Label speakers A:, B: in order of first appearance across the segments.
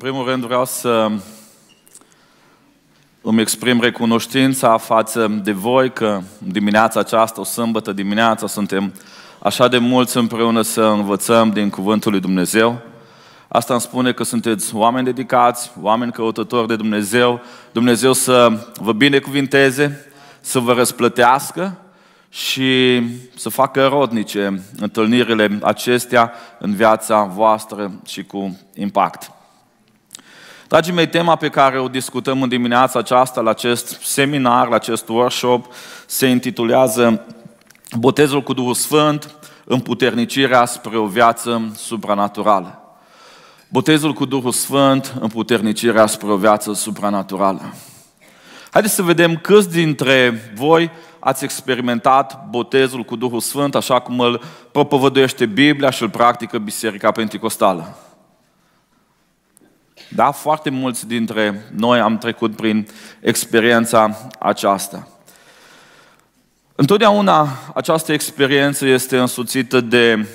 A: În primul rând vreau să îmi exprim recunoștința față de voi că dimineața aceasta, o sâmbătă dimineața, suntem așa de mulți împreună să învățăm din Cuvântul lui Dumnezeu. Asta îmi spune că sunteți oameni dedicați, oameni căutători de Dumnezeu, Dumnezeu să vă binecuvinteze, să vă răsplătească și să facă rodnice întâlnirile acestea în viața voastră și cu impact. Dragii mei, tema pe care o discutăm în dimineața aceasta, la acest seminar, la acest workshop, se intitulează Botezul cu Duhul Sfânt, împuternicirea spre o viață supranaturală. Botezul cu Duhul Sfânt, împuternicirea spre o viață supranaturală. Haideți să vedem câți dintre voi ați experimentat botezul cu Duhul Sfânt, așa cum îl propovăduiește Biblia și îl practică Biserica Pentecostală. Da, foarte mulți dintre noi am trecut prin experiența aceasta. Întotdeauna această experiență este însuțită de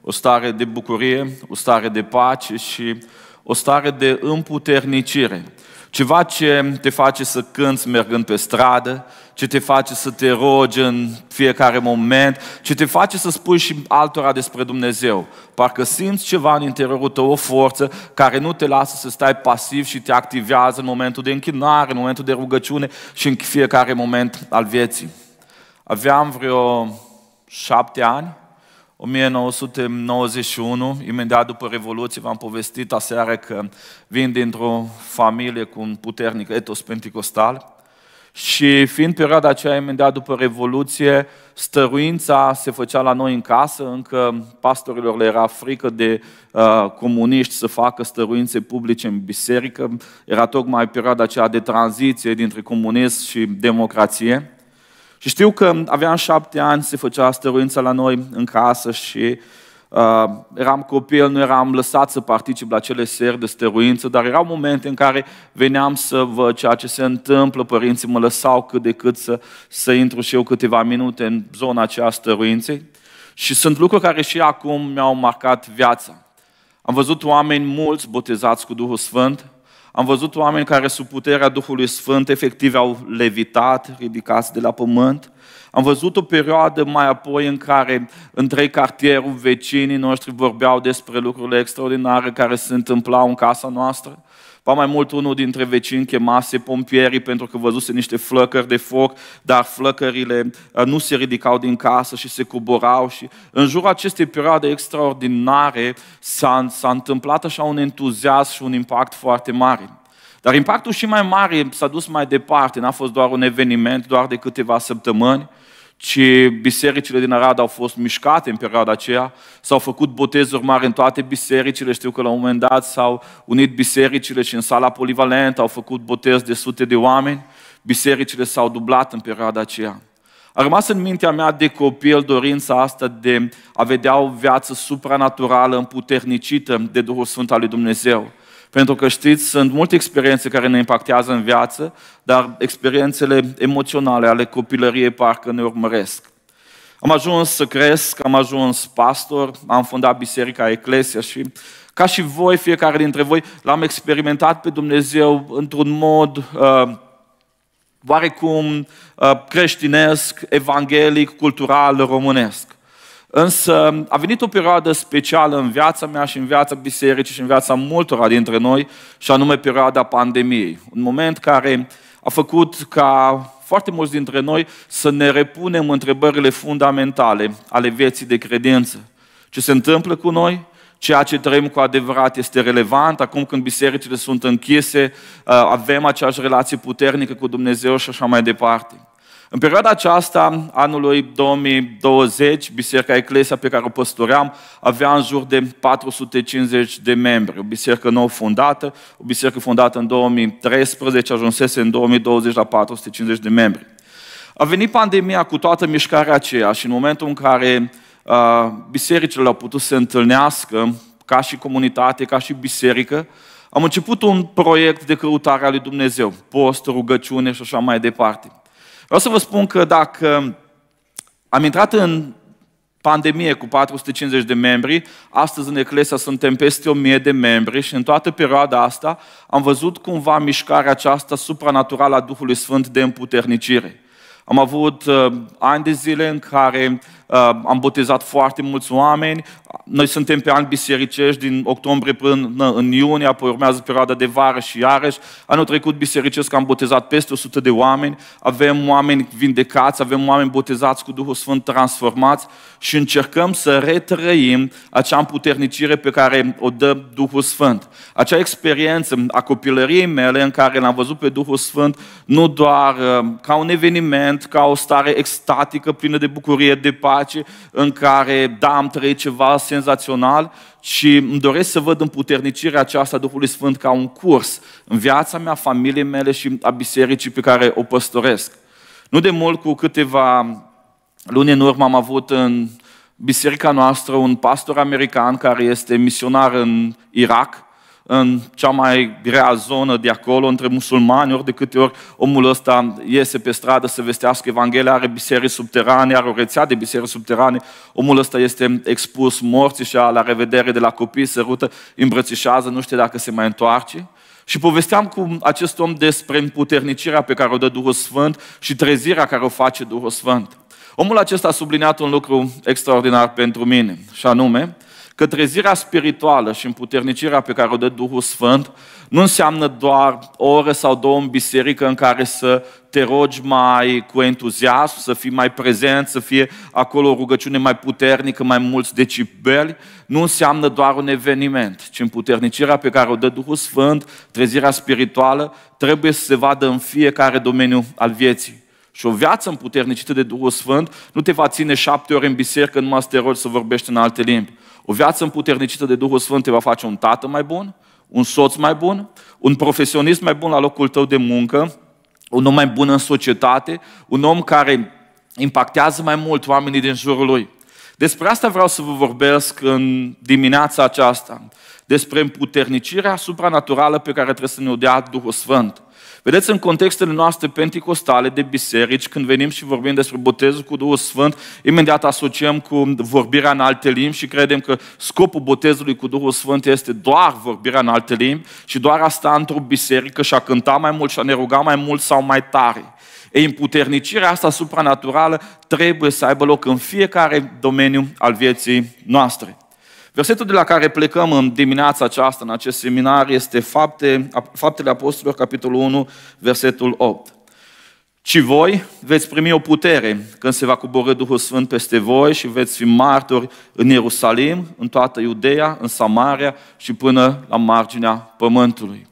A: o stare de bucurie, o stare de pace și o stare de împuternicire. Ceva ce te face să cânți mergând pe stradă, ce te face să te rogi în fiecare moment, ce te face să spui și altora despre Dumnezeu. Parcă simți ceva în interiorul tău, o forță care nu te lasă să stai pasiv și te activează în momentul de închinare, în momentul de rugăciune și în fiecare moment al vieții. Aveam vreo șapte ani, 1991, imediat după Revoluție, v-am povestit aseară că vin dintr-o familie cu un puternic etos pentecostal și fiind perioada aceea imediat după Revoluție, stăruința se făcea la noi în casă, încă pastorilor le era frică de uh, comuniști să facă stăruințe publice în biserică. Era tocmai perioada aceea de tranziție dintre comunism și democrație. Și știu că aveam șapte ani, se făcea stăruința la noi în casă și uh, Uh, eram copil, nu eram lăsat să particip la cele seri de stăruință, dar erau momente în care veneam să văd ceea ce se întâmplă, părinții mă lăsau cât de cât să, să intru și eu câteva minute în zona aceea stăruinței. Și sunt lucruri care și acum mi-au marcat viața. Am văzut oameni mulți botezați cu Duhul Sfânt, am văzut oameni care sub puterea Duhului Sfânt efectiv au levitat, ridicați de la pământ, am văzut o perioadă mai apoi în care întreg cartierul, vecinii noștri vorbeau despre lucrurile extraordinare care se întâmplau în casa noastră. Va mai mult, unul dintre vecini chemase pompierii pentru că văzuse niște flăcări de foc, dar flăcările uh, nu se ridicau din casă și se coborau. Și în jurul acestei perioade extraordinare s-a, s-a întâmplat așa un entuziasm și un impact foarte mare. Dar impactul și mai mare s-a dus mai departe, n-a fost doar un eveniment, doar de câteva săptămâni, ci bisericile din Arad au fost mișcate în perioada aceea, s-au făcut botezuri mari în toate bisericile, știu că la un moment dat s-au unit bisericile și în sala polivalentă au făcut botez de sute de oameni, bisericile s-au dublat în perioada aceea. A rămas în mintea mea de copil dorința asta de a vedea o viață supranaturală, împuternicită de Duhul Sfânt al lui Dumnezeu. Pentru că știți, sunt multe experiențe care ne impactează în viață, dar experiențele emoționale ale copilăriei parcă ne urmăresc. Am ajuns să cresc, am ajuns pastor, am fondat biserica Eclesia și ca și voi, fiecare dintre voi, l-am experimentat pe Dumnezeu într-un mod uh, oarecum uh, creștinesc, evanghelic, cultural, românesc. Însă a venit o perioadă specială în viața mea și în viața bisericii și în viața multora dintre noi, și anume perioada pandemiei. Un moment care a făcut ca foarte mulți dintre noi să ne repunem întrebările fundamentale ale vieții de credință. Ce se întâmplă cu noi? Ceea ce trăim cu adevărat este relevant. Acum când bisericile sunt închise, uh, avem aceeași relație puternică cu Dumnezeu și așa mai departe. În perioada aceasta, anului 2020, Biserica Eclesia pe care o păstoream avea în jur de 450 de membri. O biserică nou fundată, o biserică fondată în 2013, ajunsese în 2020 la 450 de membri. A venit pandemia cu toată mișcarea aceea și în momentul în care uh, bisericile au putut să se întâlnească ca și comunitate, ca și biserică, am început un proiect de căutare a lui Dumnezeu, post, rugăciune și așa mai departe. Vreau să vă spun că dacă am intrat în pandemie cu 450 de membri, astăzi în Eclesia suntem peste 1000 de membri și în toată perioada asta am văzut cumva mișcarea aceasta supranaturală a Duhului Sfânt de împuternicire. Am avut uh, ani de zile în care uh, Uh, am botezat foarte mulți oameni. Noi suntem pe ani bisericești din octombrie până în iunie, apoi urmează perioada de vară și iarăși. Anul trecut bisericesc am botezat peste 100 de oameni, avem oameni vindecați, avem oameni botezați cu Duhul Sfânt transformați și încercăm să retrăim acea împuternicire pe care o dă Duhul Sfânt. Acea experiență a copilăriei mele în care l-am văzut pe Duhul Sfânt nu doar uh, ca un eveniment, ca o stare extatică plină de bucurie, de pace, pace, în care, da, am trăit ceva senzațional și îmi doresc să văd împuternicirea aceasta a Duhului Sfânt ca un curs în viața mea, familiei mele și a bisericii pe care o păstoresc. Nu de mult, cu câteva luni în urmă, am avut în biserica noastră un pastor american care este misionar în Irak în cea mai grea zonă de acolo, între musulmani, ori de câte ori omul ăsta iese pe stradă să vestească Evanghelia, are biserici subterane, are o rețea de biserici subterane, omul ăsta este expus morții și a la revedere de la copii, se rută, îmbrățișează, nu știe dacă se mai întoarce. Și povesteam cu acest om despre împuternicirea pe care o dă Duhul Sfânt și trezirea care o face Duhul Sfânt. Omul acesta a subliniat un lucru extraordinar pentru mine, și anume, că trezirea spirituală și împuternicirea pe care o dă Duhul Sfânt nu înseamnă doar o oră sau două în biserică în care să te rogi mai cu entuziasm, să fii mai prezent, să fie acolo o rugăciune mai puternică, mai mulți decibeli, nu înseamnă doar un eveniment, ci împuternicirea pe care o dă Duhul Sfânt, trezirea spirituală, trebuie să se vadă în fiecare domeniu al vieții. Și o viață împuternicită de Duhul Sfânt nu te va ține șapte ore în biserică numai să te rogi să vorbești în alte limbi o viață împuternicită de Duhul Sfânt te va face un tată mai bun, un soț mai bun, un profesionist mai bun la locul tău de muncă, un om mai bun în societate, un om care impactează mai mult oamenii din jurul lui. Despre asta vreau să vă vorbesc în dimineața aceasta, despre împuternicirea supranaturală pe care trebuie să ne o dea Duhul Sfânt. Vedeți, în contextele noastre penticostale de biserici, când venim și vorbim despre botezul cu Duhul Sfânt, imediat asociem cu vorbirea în alte limbi și credem că scopul botezului cu Duhul Sfânt este doar vorbirea în alte limbi și doar asta într-o biserică și a cânta mai mult și a ne ruga mai mult sau mai tare. E împuternicirea asta supranaturală trebuie să aibă loc în fiecare domeniu al vieții noastre. Versetul de la care plecăm în dimineața aceasta, în acest seminar, este fapte, Faptele Apostolilor, capitolul 1, versetul 8. Ci voi veți primi o putere când se va coborâ Duhul Sfânt peste voi și veți fi martori în Ierusalim, în toată Iudeea, în Samaria și până la marginea pământului.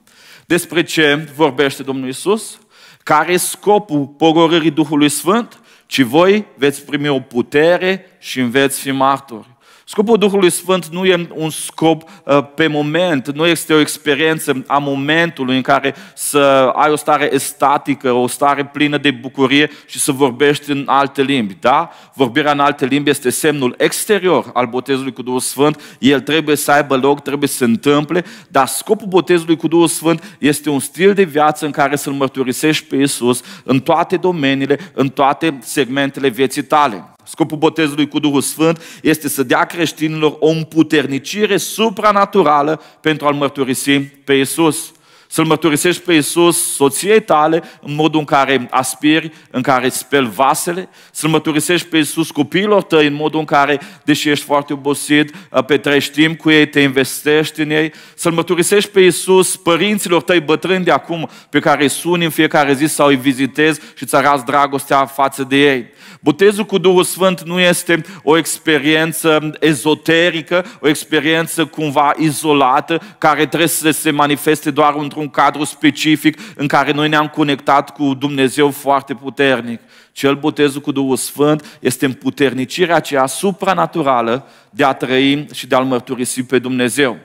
A: Despre ce vorbește Domnul Isus? Care e scopul pogorârii Duhului Sfânt? Ci voi veți primi o putere și veți fi martori. Scopul Duhului Sfânt nu e un scop uh, pe moment, nu este o experiență a momentului în care să ai o stare estatică, o stare plină de bucurie și să vorbești în alte limbi. Da? Vorbirea în alte limbi este semnul exterior al botezului cu Duhul Sfânt, el trebuie să aibă loc, trebuie să se întâmple, dar scopul botezului cu Duhul Sfânt este un stil de viață în care să-L mărturisești pe Iisus în toate domeniile, în toate segmentele vieții tale. Scopul botezului cu Duhul Sfânt este să dea creștinilor o împuternicire supranaturală pentru a-L mărturisi pe Iisus. Să-L mărturisești pe Iisus soției tale în modul în care aspiri, în care speli vasele, să-L mărturisești pe Iisus copiilor tăi în modul în care, deși ești foarte obosit, ă, petrești timp cu ei, te investești în ei, să-L mărturisești pe Iisus părinților tăi bătrâni de acum, pe care îi suni în fiecare zi sau îi vizitezi și îți arăți dragostea față de ei. Botezul cu Duhul Sfânt nu este o experiență ezoterică, o experiență cumva izolată, care trebuie să se manifeste doar într-un cadru specific în care noi ne-am conectat cu Dumnezeu foarte puternic. Cel botezul cu Duhul Sfânt este împuternicirea aceea supranaturală de a trăi și de a-L mărturisi pe Dumnezeu.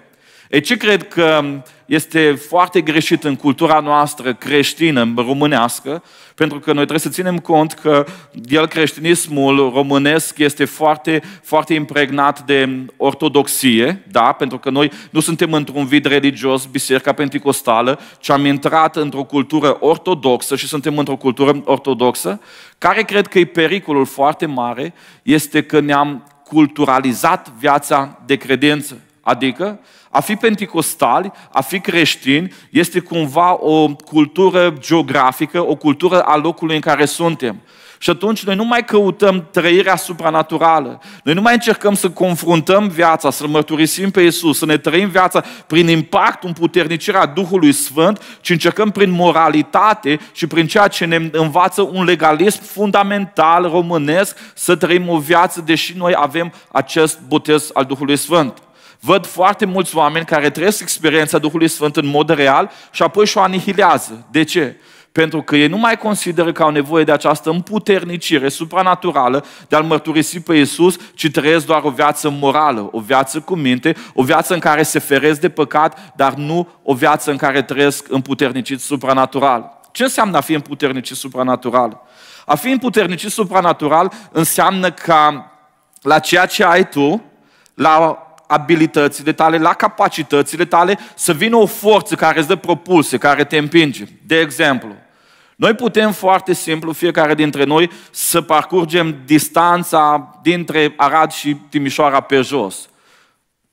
A: E ce cred că este foarte greșit în cultura noastră creștină, românească, pentru că noi trebuie să ținem cont că el creștinismul românesc este foarte, foarte impregnat de ortodoxie, da, pentru că noi nu suntem într-un vid religios, biserica pentecostală, ci am intrat într-o cultură ortodoxă și suntem într-o cultură ortodoxă, care cred că e pericolul foarte mare, este că ne-am culturalizat viața de credință. Adică a fi penticostali, a fi creștini, este cumva o cultură geografică, o cultură a locului în care suntem. Și atunci noi nu mai căutăm trăirea supranaturală. Noi nu mai încercăm să confruntăm viața, să mărturisim pe Isus, să ne trăim viața prin impact, puternicire a Duhului Sfânt, ci încercăm prin moralitate și prin ceea ce ne învață un legalism fundamental românesc să trăim o viață, deși noi avem acest botez al Duhului Sfânt. Văd foarte mulți oameni care trăiesc experiența Duhului Sfânt în mod real și apoi și o anihilează. De ce? Pentru că ei nu mai consideră că au nevoie de această împuternicire supranaturală de a-L mărturisi pe Iisus, ci trăiesc doar o viață morală, o viață cu minte, o viață în care se feresc de păcat, dar nu o viață în care trăiesc împuternicit supranatural. Ce înseamnă a fi împuternicit supranatural? A fi împuternicit supranatural înseamnă ca la ceea ce ai tu, la abilitățile tale, la capacitățile tale, să vină o forță care îți dă propulse, care te împinge. De exemplu, noi putem foarte simplu, fiecare dintre noi, să parcurgem distanța dintre Arad și Timișoara pe jos.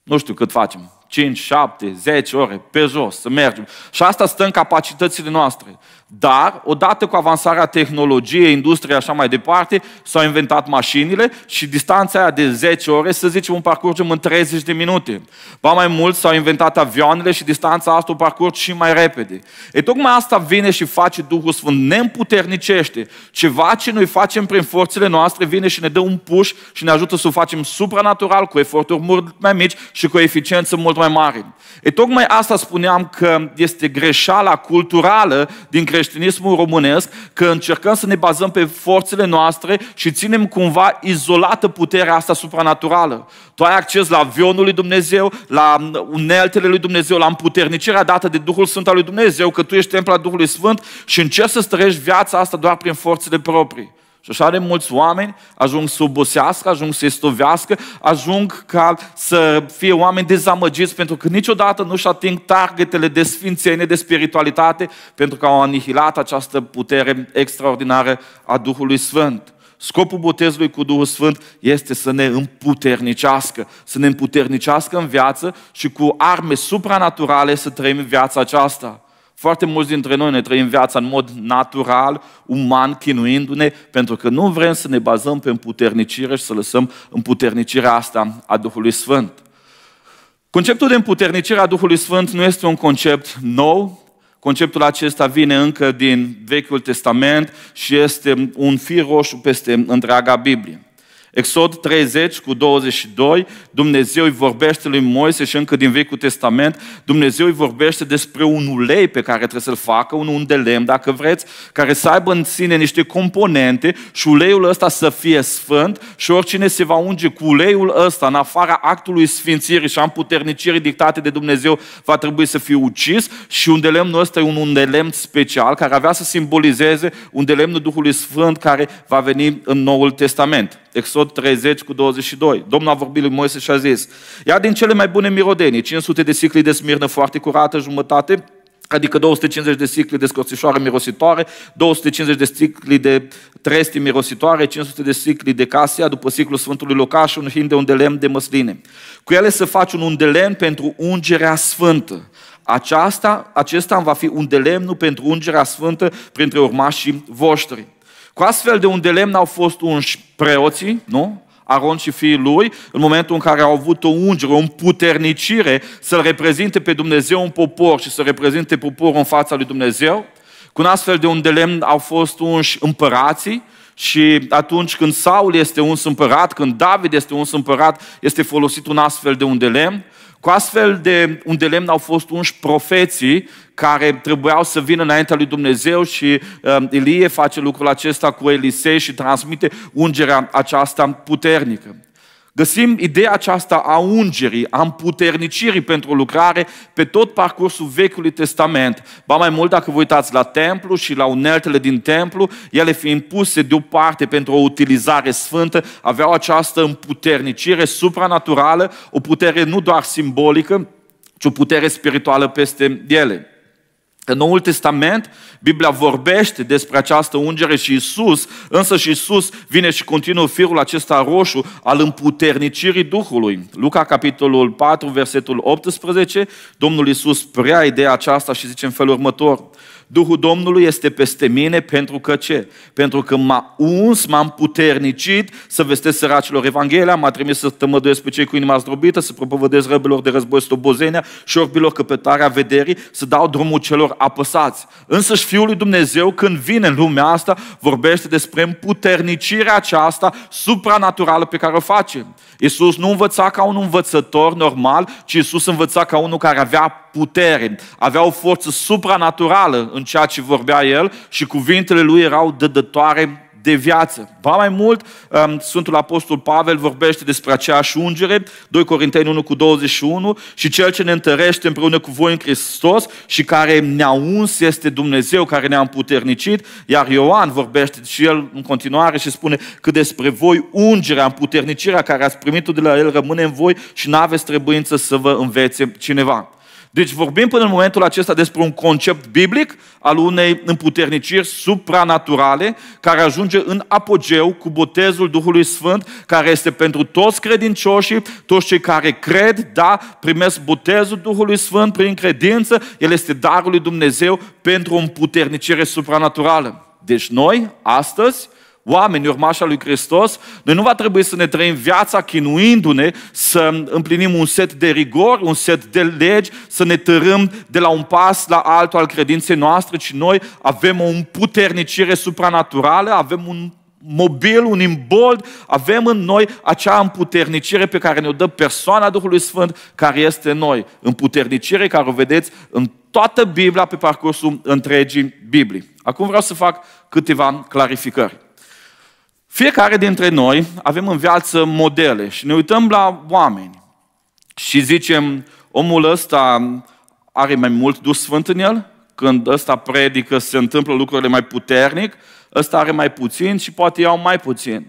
A: Nu știu cât facem, 5, 7, 10 ore pe jos, să mergem. Și asta stă în capacitățile noastre. Dar, odată cu avansarea tehnologiei, industriei așa mai departe, s-au inventat mașinile și distanța aia de 10 ore, să zicem, un parcurgem în 30 de minute. Ba mai mult, s-au inventat avioanele și distanța asta o parcurg și mai repede. E tocmai asta vine și face Duhul Sfânt, ne împuternicește. Ceva ce noi facem prin forțele noastre vine și ne dă un push și ne ajută să o facem supranatural, cu eforturi mult mai mici și cu o eficiență mult mai mare. E tocmai asta spuneam că este greșeala culturală din creștinism creștinismul românesc că încercăm să ne bazăm pe forțele noastre și ținem cumva izolată puterea asta supranaturală. Tu ai acces la avionul lui Dumnezeu, la uneltele lui Dumnezeu, la împuternicirea dată de Duhul Sfânt al lui Dumnezeu, că tu ești templa Duhului Sfânt și încerci să străiești viața asta doar prin forțele proprii. Și așa de mulți oameni ajung să obosească, ajung să estovească, ajung ca să fie oameni dezamăgiți pentru că niciodată nu-și ating targetele de sfințenie, de spiritualitate, pentru că au anihilat această putere extraordinară a Duhului Sfânt. Scopul botezului cu Duhul Sfânt este să ne împuternicească, să ne împuternicească în viață și cu arme supranaturale să trăim viața aceasta. Foarte mulți dintre noi ne trăim viața în mod natural, uman, chinuindu-ne, pentru că nu vrem să ne bazăm pe împuternicire și să lăsăm împuternicirea asta a Duhului Sfânt. Conceptul de împuternicire a Duhului Sfânt nu este un concept nou, Conceptul acesta vine încă din Vechiul Testament și este un fir roșu peste întreaga Biblie. Exod 30 cu 22, Dumnezeu îi vorbește lui Moise și încă din Vechiul Testament, Dumnezeu îi vorbește despre un ulei pe care trebuie să-l facă, un unt de lemn, dacă vreți, care să aibă în sine niște componente și uleiul ăsta să fie sfânt și oricine se va unge cu uleiul ăsta în afara actului sfințirii și a împuternicirii dictate de Dumnezeu va trebui să fie ucis și undelemnul ăsta e un undelemn special care avea să simbolizeze undelemnul Duhului Sfânt care va veni în Noul Testament. Exod Exod 30 cu 22. Domnul a vorbit lui Moise și a zis, ia din cele mai bune mirodenii, 500 de sicli de smirnă foarte curată, jumătate, adică 250 de sicli de scorțișoare mirositoare, 250 de sicli de trestii mirositoare, 500 de sicli de casia, după siclul Sfântului Locaș, un hin de undelem de măsline. Cu ele să faci un undelem pentru ungerea sfântă. Aceasta, acesta va fi un delemnul pentru ungerea sfântă printre urmașii voștri. Cu astfel de un delemn au fost unși preoții, nu? Aron și fiii lui, în momentul în care au avut o ungere, o puternicire, să-L reprezinte pe Dumnezeu un popor și să reprezinte poporul în fața lui Dumnezeu. Cu un astfel de un delemn au fost unși împărații, și atunci când Saul este uns împărat, când David este uns împărat, este folosit un astfel de un de lemn. Cu astfel de un de lemn au fost unși profeții care trebuiau să vină înaintea lui Dumnezeu și uh, Ilie face lucrul acesta cu Elisei și transmite ungerea aceasta puternică. Găsim ideea aceasta a ungerii, a împuternicirii pentru lucrare pe tot parcursul Vechiului Testament. Ba mai mult, dacă vă uitați la templu și la uneltele din templu, ele fiind puse deoparte pentru o utilizare sfântă, aveau această împuternicire supranaturală, o putere nu doar simbolică, ci o putere spirituală peste ele. În Noul Testament, Biblia vorbește despre această ungere și Isus, însă și Isus vine și continuă firul acesta roșu al împuternicirii Duhului. Luca, capitolul 4, versetul 18, Domnul Isus prea ideea aceasta și zice în felul următor. Duhul Domnului este peste mine pentru că ce? Pentru că m-a uns, m-am puternicit să vestesc săracilor Evanghelia, m-a trimis să tămăduiesc pe cei cu inima zdrobită, să propovădesc răbilor de război stobozenia și orbilor căpetarea vederii, să dau drumul celor apăsați. Însă și Fiul lui Dumnezeu, când vine în lumea asta, vorbește despre împuternicirea aceasta supranaturală pe care o facem. Iisus nu învăța ca un învățător normal, ci Iisus învăța ca unul care avea putere, avea o forță supranaturală în ceea ce vorbea el și cuvintele lui erau dădătoare de viață. Ba mai mult, um, Sfântul Apostol Pavel vorbește despre aceeași ungere, 2 Corinteni 1 cu 21, și Cel ce ne întărește împreună cu voi în Hristos și care ne-a uns este Dumnezeu, care ne-a împuternicit, iar Ioan vorbește și el în continuare și spune că despre voi ungerea, împuternicirea care ați primit-o de la el rămâne în voi și nu aveți trebuință să vă învețe cineva. Deci vorbim până în momentul acesta despre un concept biblic al unei împuterniciri supranaturale care ajunge în apogeu cu botezul Duhului Sfânt, care este pentru toți credincioșii, toți cei care cred, da, primesc botezul Duhului Sfânt prin credință, el este darul lui Dumnezeu pentru o împuternicire supranaturală. Deci noi, astăzi, oameni, urmașa lui Hristos, noi nu va trebui să ne trăim viața chinuindu-ne, să împlinim un set de rigori, un set de legi, să ne tărâm de la un pas la altul al credinței noastre, ci noi avem o împuternicire supranaturală, avem un mobil, un imbold, avem în noi acea împuternicire pe care ne-o dă persoana Duhului Sfânt care este în noi. Împuternicire care o vedeți în toată Biblia pe parcursul întregii Biblii. Acum vreau să fac câteva clarificări. Fiecare dintre noi avem în viață modele și ne uităm la oameni și zicem, omul ăsta are mai mult dus sfânt în el, când ăsta predică se întâmplă lucrurile mai puternic, ăsta are mai puțin și poate iau mai puțin.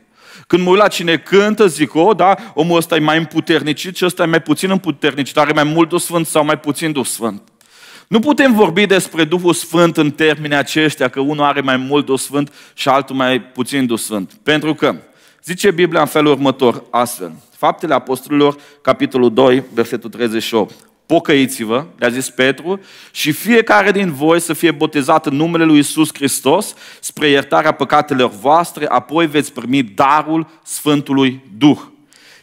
A: Când mă uit la cine cântă, zic, o, oh, da, omul ăsta e mai împuternicit și ăsta e mai puțin împuternicit, are mai mult dus sfânt sau mai puțin dus sfânt. Nu putem vorbi despre Duhul Sfânt în termeni aceștia, că unul are mai mult Duh Sfânt și altul mai puțin Duh Sfânt. Pentru că, zice Biblia în felul următor, astfel, Faptele Apostolilor, capitolul 2, versetul 38. Pocăiți-vă, le-a zis Petru, și fiecare din voi să fie botezat în numele lui Isus Hristos spre iertarea păcatelor voastre, apoi veți primi darul Sfântului Duh.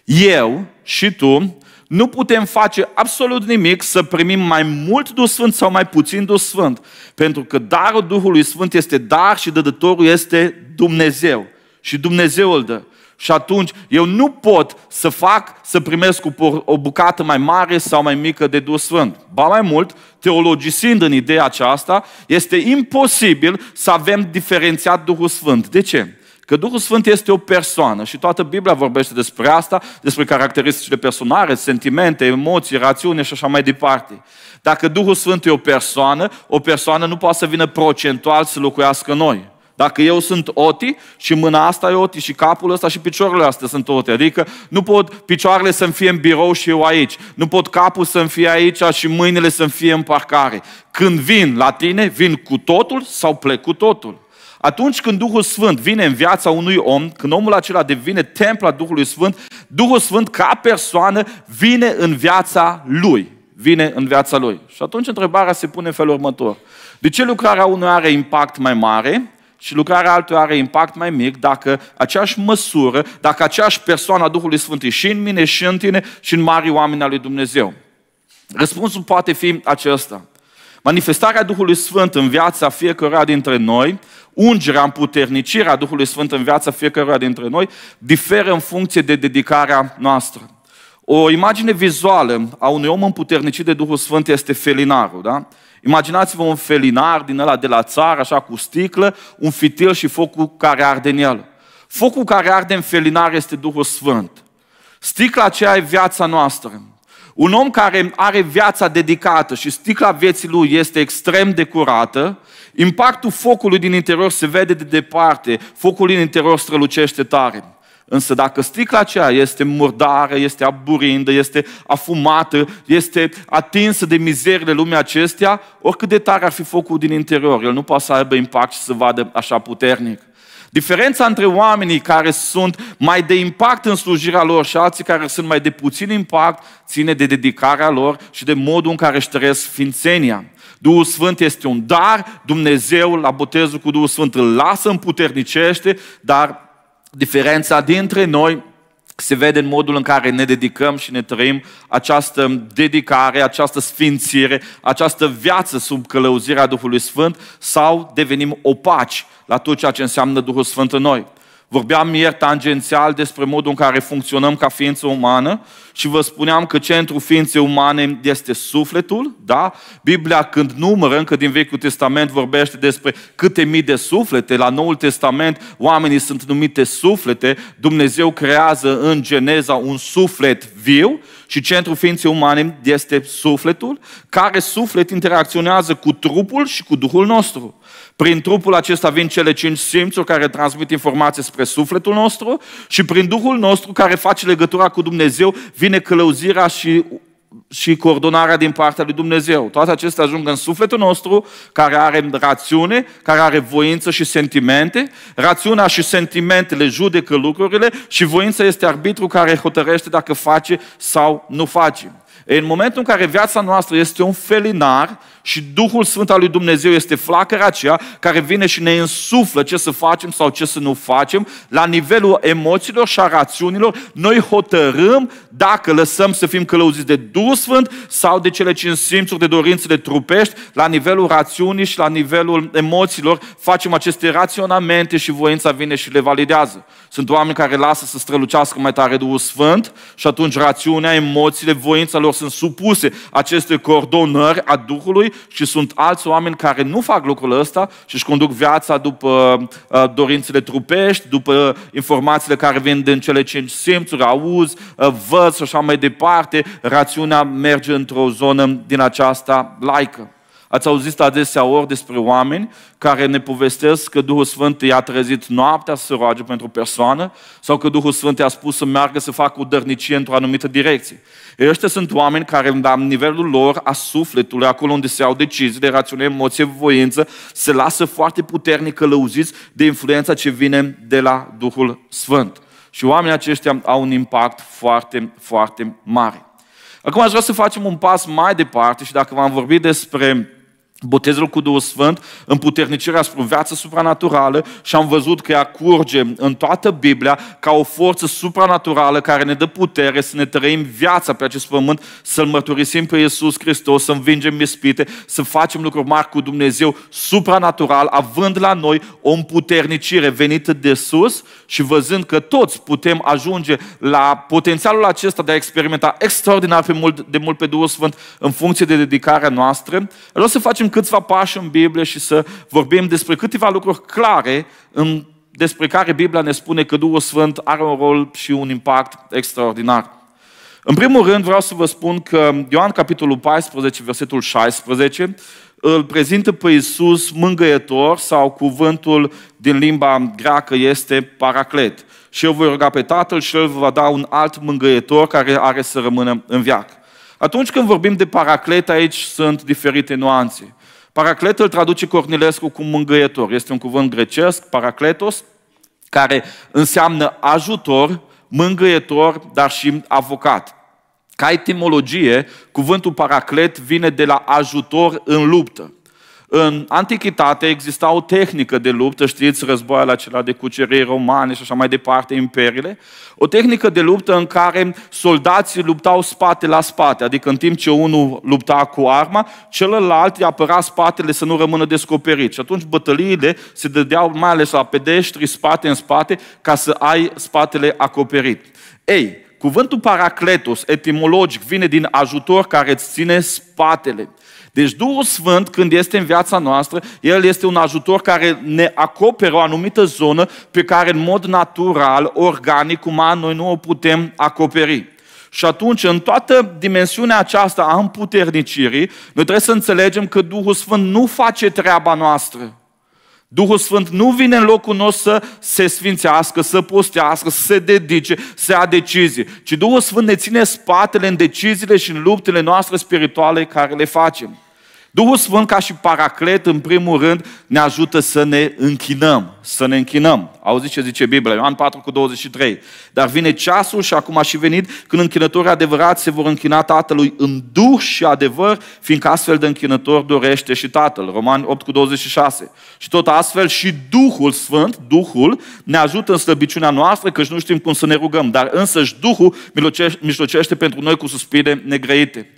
A: Eu și tu nu putem face absolut nimic să primim mai mult Duh Sfânt sau mai puțin Duh Sfânt. Pentru că darul Duhului Sfânt este dar și dădătorul este Dumnezeu. Și Dumnezeu îl dă. Și atunci eu nu pot să fac să primesc o bucată mai mare sau mai mică de Duh Sfânt. Ba mai mult, teologisind în ideea aceasta, este imposibil să avem diferențiat Duhul Sfânt. De ce? Că Duhul Sfânt este o persoană și toată Biblia vorbește despre asta, despre caracteristicile personale, sentimente, emoții, rațiune și așa mai departe. Dacă Duhul Sfânt e o persoană, o persoană nu poate să vină procentual să locuiască noi. Dacă eu sunt oti și mâna asta e oti și capul ăsta și picioarele astea sunt oti. Adică nu pot picioarele să-mi fie în birou și eu aici. Nu pot capul să-mi fie aici și mâinile să-mi fie în parcare. Când vin la tine, vin cu totul sau plec cu totul. Atunci când Duhul Sfânt vine în viața unui om, când omul acela devine templa Duhului Sfânt, Duhul Sfânt ca persoană vine în viața lui. Vine în viața lui. Și atunci întrebarea se pune în felul următor. De ce lucrarea unui are impact mai mare și lucrarea altuia are impact mai mic dacă aceeași măsură, dacă aceeași persoană a Duhului Sfânt e și în mine, și în tine, și în mari oameni al lui Dumnezeu? Răspunsul poate fi acesta. Manifestarea Duhului Sfânt în viața fiecăruia dintre noi, ungerea, împuternicirea Duhului Sfânt în viața fiecăruia dintre noi, diferă în funcție de dedicarea noastră. O imagine vizuală a unui om împuternicit de Duhul Sfânt este felinarul, da? Imaginați-vă un felinar din ăla de la țară, așa cu sticlă, un fitil și focul care arde în el. Focul care arde în felinar este Duhul Sfânt. Sticla aceea e viața noastră. Un om care are viața dedicată și sticla vieții lui este extrem de curată, impactul focului din interior se vede de departe, focul din interior strălucește tare. Însă dacă sticla aceea este murdară, este aburindă, este afumată, este atinsă de mizerile lumii acestea, oricât de tare ar fi focul din interior, el nu poate să aibă impact și să vadă așa puternic. Diferența între oamenii care sunt mai de impact în slujirea lor și alții care sunt mai de puțin impact ține de dedicarea lor și de modul în care își trăiesc ființenia. Duhul Sfânt este un dar, Dumnezeu la botezul cu Duhul Sfânt îl lasă, împuternicește, dar diferența dintre noi se vede în modul în care ne dedicăm și ne trăim această dedicare, această sfințire, această viață sub călăuzirea Duhului Sfânt sau devenim opaci la tot ceea ce înseamnă Duhul Sfânt în noi. Vorbeam ieri tangențial despre modul în care funcționăm ca ființă umană și vă spuneam că centrul ființei umane este sufletul, da? Biblia când numără, încă din Vechiul Testament vorbește despre câte mii de suflete, la Noul Testament oamenii sunt numite suflete, Dumnezeu creează în Geneza un suflet viu și centrul ființei umane este sufletul, care suflet interacționează cu trupul și cu Duhul nostru. Prin trupul acesta vin cele cinci simțuri care transmit informații spre sufletul nostru și prin Duhul nostru care face legătura cu Dumnezeu vine călăuzirea și și coordonarea din partea lui Dumnezeu. Toate acestea ajung în sufletul nostru, care are rațiune, care are voință și sentimente. Rațiunea și sentimentele judecă lucrurile și voința este arbitru care hotărăște dacă face sau nu face. În momentul în care viața noastră este un felinar, și Duhul Sfânt al lui Dumnezeu este flacăra aceea care vine și ne însuflă ce să facem sau ce să nu facem. La nivelul emoțiilor și a rațiunilor, noi hotărâm dacă lăsăm să fim călăuziți de Duhul Sfânt sau de cele cinci simțuri, de de trupești, la nivelul rațiunii și la nivelul emoțiilor, facem aceste raționamente și voința vine și le validează. Sunt oameni care lasă să strălucească mai tare Duhul Sfânt și atunci rațiunea, emoțiile, voința lor sunt supuse aceste coordonări a Duhului și sunt alți oameni care nu fac lucrul ăsta și își conduc viața după uh, dorințele trupești, după informațiile care vin din cele cinci simțuri, auz, vă uh, văd, părți și așa mai departe, rațiunea merge într-o zonă din aceasta laică. Ați auzit adesea ori despre oameni care ne povestesc că Duhul Sfânt i-a trezit noaptea să se roage pentru o persoană sau că Duhul Sfânt i-a spus să meargă să facă o dărnicie într-o anumită direcție. Ăștia sunt oameni care, la nivelul lor, a sufletului, acolo unde se au decizii de rațiune, emoție, voință, se lasă foarte puternic călăuziți de influența ce vine de la Duhul Sfânt. Și oamenii aceștia au un impact foarte, foarte mare. Acum aș vrea să facem un pas mai departe și dacă v-am vorbit despre botezul cu Duhul Sfânt, împuternicirea spre viață supranaturală și am văzut că ea curge în toată Biblia ca o forță supranaturală care ne dă putere să ne trăim viața pe acest pământ, să-L mărturisim pe Iisus Hristos, să învingem ispite, să facem lucruri mari cu Dumnezeu supranatural, având la noi o împuternicire venită de sus și văzând că toți putem ajunge la potențialul acesta de a experimenta extraordinar de mult, de mult pe Duhul Sfânt, în funcție de dedicarea noastră, vreau să facem facem câțiva pași în Biblie și să vorbim despre câteva lucruri clare în, despre care Biblia ne spune că Duhul Sfânt are un rol și un impact extraordinar. În primul rând vreau să vă spun că Ioan capitolul 14, versetul 16, îl prezintă pe Iisus mângăietor sau cuvântul din limba greacă este paraclet. Și eu voi ruga pe Tatăl și El vă va da un alt mângăietor care are să rămână în viață. Atunci când vorbim de paraclet, aici sunt diferite nuanțe. Paraclet îl traduce Cornilescu cu mângâietor. Este un cuvânt grecesc, paracletos, care înseamnă ajutor, mângâietor, dar și avocat. Ca etimologie, cuvântul paraclet vine de la ajutor în luptă. În antichitate exista o tehnică de luptă, știți, războaiele acela de cucerire romane și așa mai departe, imperiile, o tehnică de luptă în care soldații luptau spate la spate, adică în timp ce unul lupta cu arma, celălalt îi apăra spatele să nu rămână descoperit. Și atunci bătăliile se dădeau mai ales la pedeștri, spate în spate, ca să ai spatele acoperit. Ei, cuvântul paracletos, etimologic, vine din ajutor care îți ține spatele. Deci Duhul Sfânt, când este în viața noastră, El este un ajutor care ne acoperă o anumită zonă pe care în mod natural, organic, uman, noi nu o putem acoperi. Și atunci, în toată dimensiunea aceasta a împuternicirii, noi trebuie să înțelegem că Duhul Sfânt nu face treaba noastră. Duhul Sfânt nu vine în locul nostru să se sfințească, să postească, să se dedice, să ia decizii, ci Duhul Sfânt ne ține spatele în deciziile și în luptele noastre spirituale care le facem. Duhul Sfânt ca și paraclet, în primul rând, ne ajută să ne închinăm, să ne închinăm. Auziți ce zice Biblia, Ioan 4 cu 23. Dar vine ceasul și acum a și venit când închinătorii adevărați se vor închina Tatălui în duh și adevăr, fiindcă astfel de închinător dorește și Tatăl. Romani 8 cu 26. Și tot astfel și Duhul Sfânt, Duhul, ne ajută în slăbiciunea noastră, căci nu știm cum să ne rugăm, dar însăși Duhul mijlocește pentru noi cu suspine negrăite.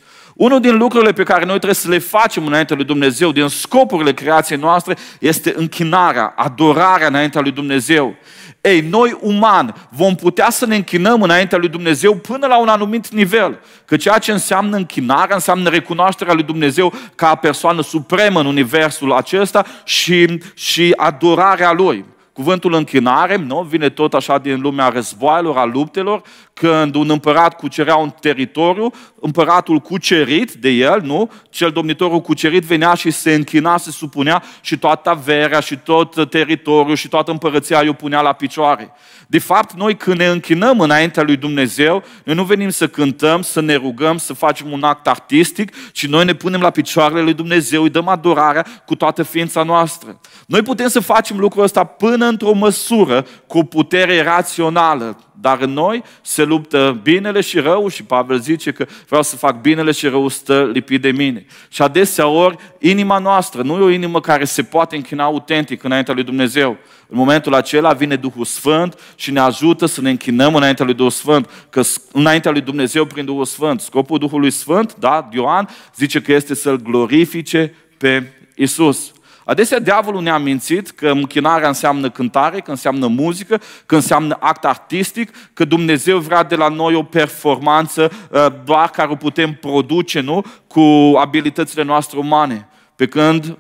A: Unul din lucrurile pe care noi trebuie să le facem înaintea lui Dumnezeu, din scopurile creației noastre, este închinarea, adorarea înaintea lui Dumnezeu. Ei, noi uman vom putea să ne închinăm înaintea lui Dumnezeu până la un anumit nivel. Că ceea ce înseamnă închinarea înseamnă recunoașterea lui Dumnezeu ca persoană supremă în universul acesta și, și adorarea Lui. Cuvântul închinare nu? vine tot așa din lumea războaielor, a luptelor, când un împărat cucerea un teritoriu, împăratul cucerit de el, nu? cel domnitorul cucerit venea și se închina, se supunea și toată averea și tot teritoriul și toată împărăția îi punea la picioare. De fapt, noi când ne închinăm înaintea lui Dumnezeu, noi nu venim să cântăm, să ne rugăm, să facem un act artistic, ci noi ne punem la picioarele lui Dumnezeu, îi dăm adorarea cu toată ființa noastră. Noi putem să facem lucrul ăsta până într-o măsură, cu o putere rațională. Dar în noi se luptă binele și rău și Pavel zice că vreau să fac binele și rău stă lipit de mine. Și adesea ori inima noastră nu e o inimă care se poate închina autentic înaintea lui Dumnezeu. În momentul acela vine Duhul Sfânt și ne ajută să ne închinăm înaintea lui Duhul Sfânt, că înaintea lui Dumnezeu prin Duhul Sfânt. Scopul Duhului Sfânt, da, Ioan zice că este să-L glorifice pe Isus. Adesea diavolul ne-a mințit că închinarea înseamnă cântare, că înseamnă muzică, că înseamnă act artistic, că Dumnezeu vrea de la noi o performanță uh, doar care o putem produce, nu? Cu abilitățile noastre umane. Pe când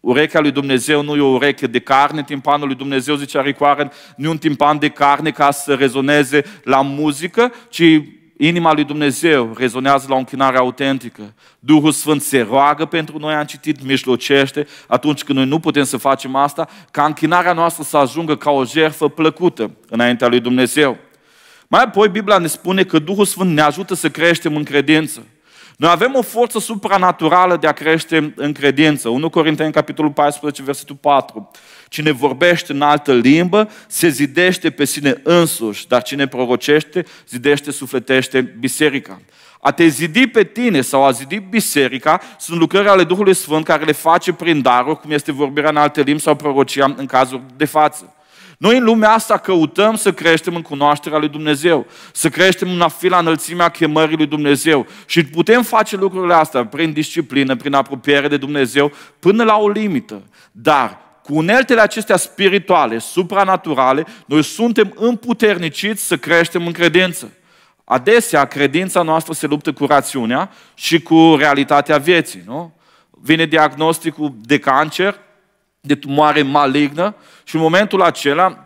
A: urechea lui Dumnezeu nu e o ureche de carne, timpanul lui Dumnezeu, zice Rick nu e un timpan de carne ca să rezoneze la muzică, ci Inima lui Dumnezeu rezonează la o închinare autentică. Duhul Sfânt se roagă pentru noi, am citit, mijlocește, atunci când noi nu putem să facem asta, ca închinarea noastră să ajungă ca o jerfă plăcută înaintea lui Dumnezeu. Mai apoi Biblia ne spune că Duhul Sfânt ne ajută să creștem în credință. Noi avem o forță supranaturală de a crește în credință. 1 Corinteni, capitolul 14, versetul 4. Cine vorbește în altă limbă se zidește pe sine însuși, dar cine prorocește, zidește, sufletește biserica. A te zidi pe tine sau a zidi biserica sunt lucrări ale Duhului Sfânt care le face prin daruri, cum este vorbirea în alte limbi sau prorocia în cazul de față. Noi în lumea asta căutăm să creștem în cunoașterea lui Dumnezeu, să creștem în a fi la înălțimea chemării lui Dumnezeu și putem face lucrurile astea prin disciplină, prin apropiere de Dumnezeu, până la o limită. Dar cu uneltele acestea spirituale, supranaturale, noi suntem împuterniciți să creștem în credință. Adesea, credința noastră se luptă cu rațiunea și cu realitatea vieții, nu? Vine diagnosticul de cancer, de tumoare malignă și în momentul acela,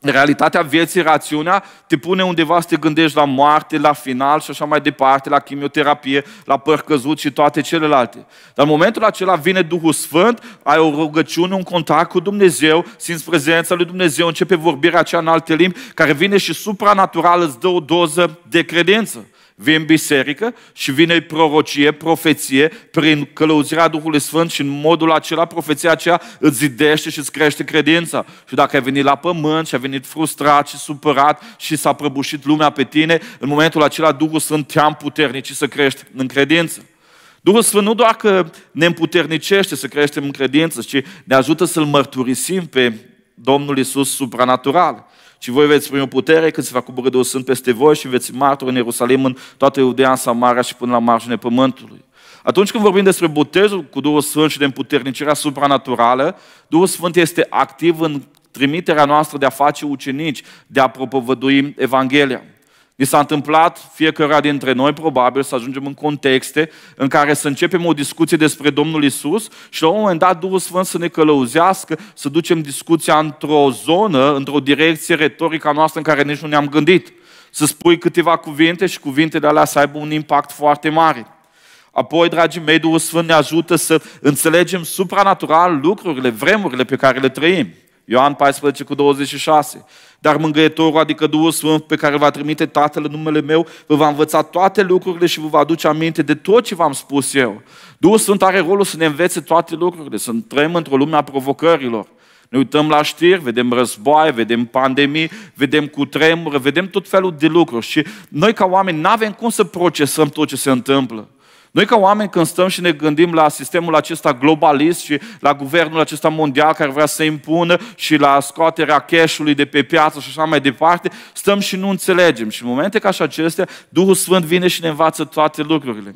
A: realitatea vieții, rațiunea, te pune undeva să te gândești la moarte, la final și așa mai departe, la chimioterapie, la părcăzut și toate celelalte. Dar în momentul acela vine Duhul Sfânt, ai o rugăciune, un contact cu Dumnezeu, simți prezența lui Dumnezeu, începe vorbirea aceea în alte limbi, care vine și supranatural îți dă o doză de credință. Vin biserică și vine prorocie, profeție, prin călăuzirea Duhului Sfânt și în modul acela profeția aceea îți zidește și îți crește credința. Și dacă ai venit la pământ și ai venit frustrat și supărat și s-a prăbușit lumea pe tine, în momentul acela Duhul Sfânt te-a puternici să crești în credință. Duhul Sfânt nu doar că ne împuternicește să creștem în credință, ci ne ajută să-L mărturisim pe Domnul Isus supranatural. Și voi veți primi o putere când se va coborî Duhul Sfânt peste voi și veți martori în Ierusalim, în toată Iudea, în Samaria și până la margine pământului. Atunci când vorbim despre botezul cu Duhul Sfânt și de împuternicirea supranaturală, Duhul Sfânt este activ în trimiterea noastră de a face ucenici, de a propovădui Evanghelia. Ni s-a întâmplat fiecăruia dintre noi, probabil, să ajungem în contexte în care să începem o discuție despre Domnul Isus și la un moment dat Duhul Sfânt să ne călăuzească, să ducem discuția într-o zonă, într-o direcție retorică noastră în care nici nu ne-am gândit. Să spui câteva cuvinte și cuvintele alea să aibă un impact foarte mare. Apoi, dragii mei, Duhul Sfânt ne ajută să înțelegem supranatural lucrurile, vremurile pe care le trăim. Ioan 14 cu 26. Dar mângâietorul, adică Duhul Sfânt pe care va trimite Tatăl în numele meu, vă va învăța toate lucrurile și vă va aduce aminte de tot ce v-am spus eu. Duhul Sfânt are rolul să ne învețe toate lucrurile, să trăim într-o lume a provocărilor. Ne uităm la știri, vedem războaie, vedem pandemii, vedem cu tremură, vedem tot felul de lucruri și noi ca oameni nu avem cum să procesăm tot ce se întâmplă. Noi ca oameni când stăm și ne gândim la sistemul acesta globalist și la guvernul acesta mondial care vrea să impună și la scoaterea cash de pe piață și așa mai departe, stăm și nu înțelegem. Și în momente ca și acestea, Duhul Sfânt vine și ne învață toate lucrurile.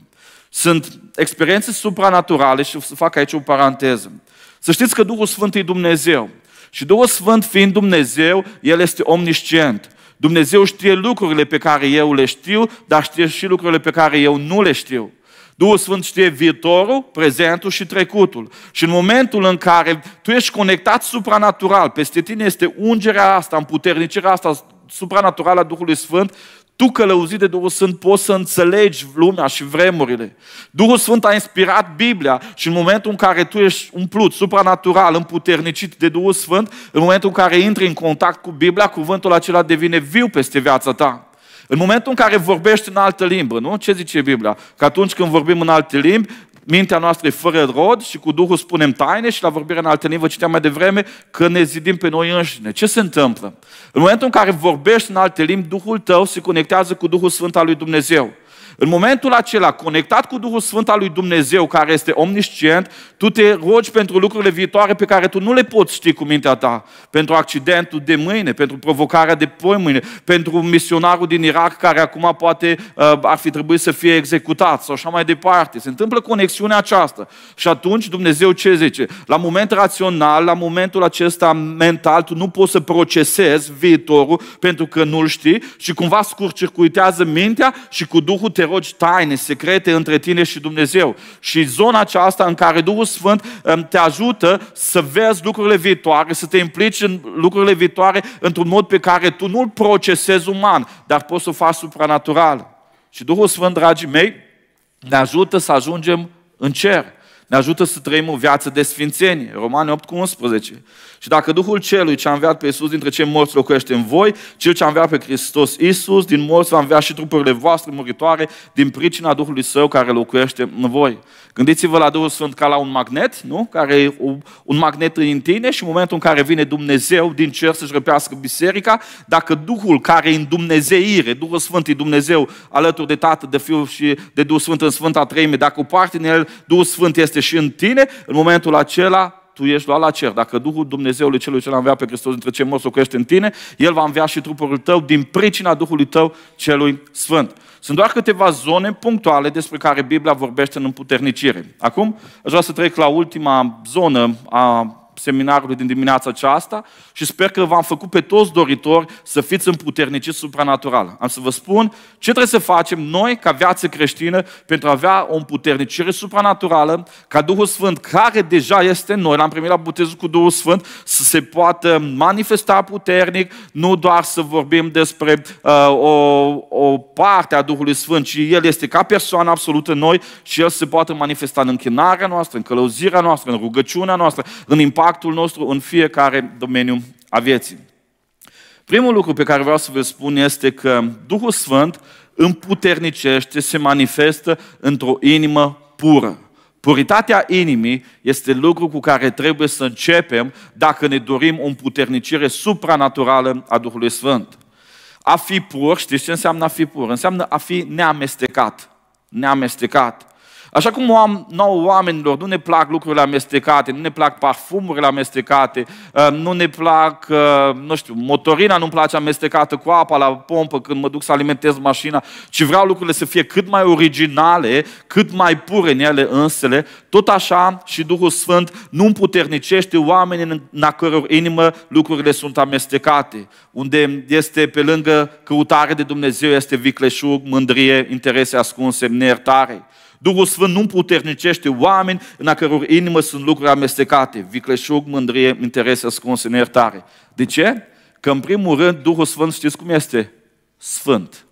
A: Sunt experiențe supranaturale și să fac aici o paranteză. Să știți că Duhul Sfânt e Dumnezeu. Și Duhul Sfânt fiind Dumnezeu, El este omniscient. Dumnezeu știe lucrurile pe care eu le știu, dar știe și lucrurile pe care eu nu le știu. Duhul Sfânt știe viitorul, prezentul și trecutul. Și în momentul în care tu ești conectat supranatural, peste tine este ungerea asta, împuternicirea asta supranaturală a Duhului Sfânt, tu călăuzit de Duhul Sfânt poți să înțelegi lumea și vremurile. Duhul Sfânt a inspirat Biblia și în momentul în care tu ești umplut, supranatural, împuternicit de Duhul Sfânt, în momentul în care intri în contact cu Biblia, cuvântul acela devine viu peste viața ta. În momentul în care vorbești în altă limbă, nu? Ce zice Biblia? Că atunci când vorbim în alte limbi, mintea noastră e fără rod și cu Duhul spunem taine și la vorbirea în altă limbă citeam mai devreme că ne zidim pe noi înșine. Ce se întâmplă? În momentul în care vorbești în alte limbi, Duhul tău se conectează cu Duhul Sfânt al lui Dumnezeu. În momentul acela, conectat cu Duhul Sfânt al lui Dumnezeu, care este omniscient, tu te rogi pentru lucrurile viitoare pe care tu nu le poți ști cu mintea ta. Pentru accidentul de mâine, pentru provocarea de poi mâine, pentru misionarul din Irak care acum poate uh, ar fi trebuit să fie executat sau așa mai departe. Se întâmplă conexiunea aceasta. Și atunci Dumnezeu ce zice? La moment rațional, la momentul acesta mental, tu nu poți să procesezi viitorul pentru că nu-l știi și cumva scurcircuitează circuitează mintea și cu Duhul te rogi taine, secrete între tine și Dumnezeu. Și zona aceasta în care Duhul Sfânt um, te ajută să vezi lucrurile viitoare, să te implici în lucrurile viitoare într-un mod pe care tu nu-l procesezi uman, dar poți să o faci supranatural. Și Duhul Sfânt, dragii mei, ne ajută să ajungem în cer. Ne ajută să trăim o viață de sfințenie. Romani 8 cu 11. Și dacă Duhul Celui ce a înviat pe Iisus dintre cei morți locuiește în voi, Cel ce a înviat pe Hristos Iisus din morți va învia și trupurile voastre muritoare din pricina Duhului Său care locuiește în voi. Gândiți-vă la Duhul Sfânt ca la un magnet, nu? Care e un magnet în tine și în momentul în care vine Dumnezeu din cer să-și răpească biserica, dacă Duhul care e în Dumnezeire, Duhul Sfânt e Dumnezeu alături de Tatăl, de Fiul și de Duhul Sfânt în Sfânta Treime, dacă o parte din el Duhul Sfânt este este și în tine, în momentul acela tu ești luat la cer. Dacă Duhul Dumnezeului celui ce l-a înviat pe Hristos între cei morți crește în tine, El va învia și trupul tău din pricina Duhului tău celui Sfânt. Sunt doar câteva zone punctuale despre care Biblia vorbește în împuternicire. Acum aș vrea să trec la ultima zonă a seminarului din dimineața aceasta și sper că v-am făcut pe toți doritori să fiți împuterniciți supranatural. Am să vă spun ce trebuie să facem noi ca viață creștină pentru a avea o împuternicire supranaturală, ca Duhul Sfânt, care deja este noi, l-am primit la botezul cu Duhul Sfânt, să se poată manifesta puternic, nu doar să vorbim despre uh, o, o parte a Duhului Sfânt, ci El este ca persoană absolută noi și El se poate manifesta în închinarea noastră, în călăuzirea noastră, în rugăciunea noastră, în impact impactul nostru în fiecare domeniu a vieții. Primul lucru pe care vreau să vă spun este că Duhul Sfânt împuternicește, se manifestă într-o inimă pură. Puritatea inimii este lucru cu care trebuie să începem dacă ne dorim o împuternicire supranaturală a Duhului Sfânt. A fi pur, știți ce înseamnă a fi pur? Înseamnă a fi neamestecat. Neamestecat. Așa cum nou oamenilor nu ne plac lucrurile amestecate, nu ne plac parfumurile amestecate, uh, nu ne plac, uh, nu știu, motorina nu-mi place amestecată cu apa la pompă când mă duc să alimentez mașina, ci vreau lucrurile să fie cât mai originale, cât mai pure în ele însele, tot așa și Duhul Sfânt nu împuternicește oamenii în a căror inimă lucrurile sunt amestecate, unde este pe lângă căutare de Dumnezeu, este vicleșug, mândrie, interese ascunse, neiertare. Duhul Sfânt nu puternicește oameni în a căror inimă sunt lucruri amestecate, vicleșug, mândrie, interes ascunse, neiertare. De ce? Că în primul rând Duhul Sfânt știți cum este? Sfânt.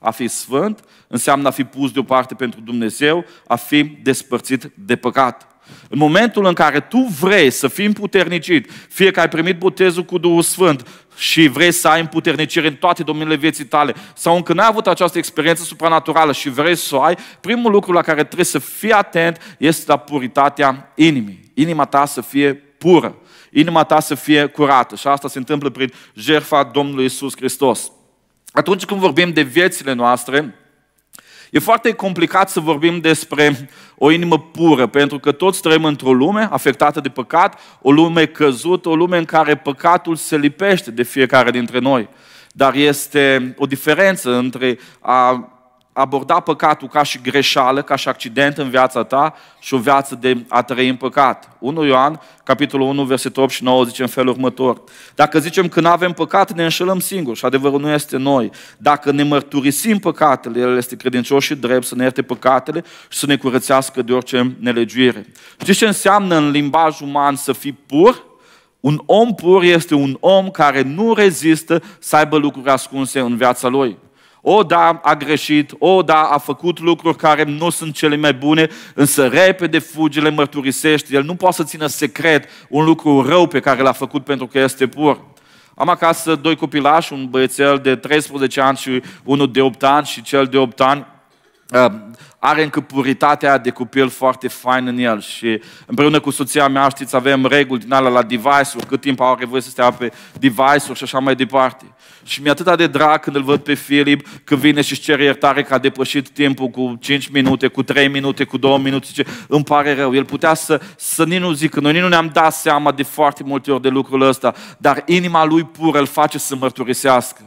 A: A fi sfânt înseamnă a fi pus deoparte pentru Dumnezeu, a fi despărțit de păcat. În momentul în care tu vrei să fii împuternicit, fie că ai primit botezul cu Duhul Sfânt și vrei să ai împuternicire în toate domeniile vieții tale, sau încă n-ai avut această experiență supranaturală și vrei să o ai, primul lucru la care trebuie să fii atent este la puritatea inimii. Inima ta să fie pură, inima ta să fie curată și asta se întâmplă prin jertfa Domnului Isus Hristos. Atunci când vorbim de viețile noastre, E foarte complicat să vorbim despre o inimă pură, pentru că toți trăim într-o lume afectată de păcat, o lume căzută, o lume în care păcatul se lipește de fiecare dintre noi. Dar este o diferență între a aborda păcatul ca și greșeală, ca și accident în viața ta și o viață de a trăi în păcat. 1 Ioan, capitolul 1, versetul 8 și 9, zice în felul următor. Dacă zicem că nu avem păcat, ne înșelăm singuri și adevărul nu este noi. Dacă ne mărturisim păcatele, El este credincios și drept să ne ierte păcatele și să ne curățească de orice nelegiuire. Știți ce înseamnă în limbaj uman să fii pur? Un om pur este un om care nu rezistă să aibă lucruri ascunse în viața lui. O, da, a greșit, o, da, a făcut lucruri care nu sunt cele mai bune, însă repede fuge, le mărturisește. El nu poate să țină secret un lucru rău pe care l-a făcut pentru că este pur. Am acasă doi copilași, un băiețel de 13 ani și unul de 8 ani și cel de 8 ani uh, are încă puritatea de copil foarte fain în el și împreună cu soția mea, știți, avem reguli din alea la device-uri, cât timp au voie să stea pe device-uri și așa mai departe. Și mi-e atâta de drag când îl văd pe Filip, că vine și-și cere iertare că a depășit timpul cu 5 minute, cu 3 minute, cu 2 minute, zice, îmi pare rău. El putea să, să nici nu zic, noi nici nu ne-am dat seama de foarte multe ori de lucrul ăsta, dar inima lui pură îl face să mărturisească.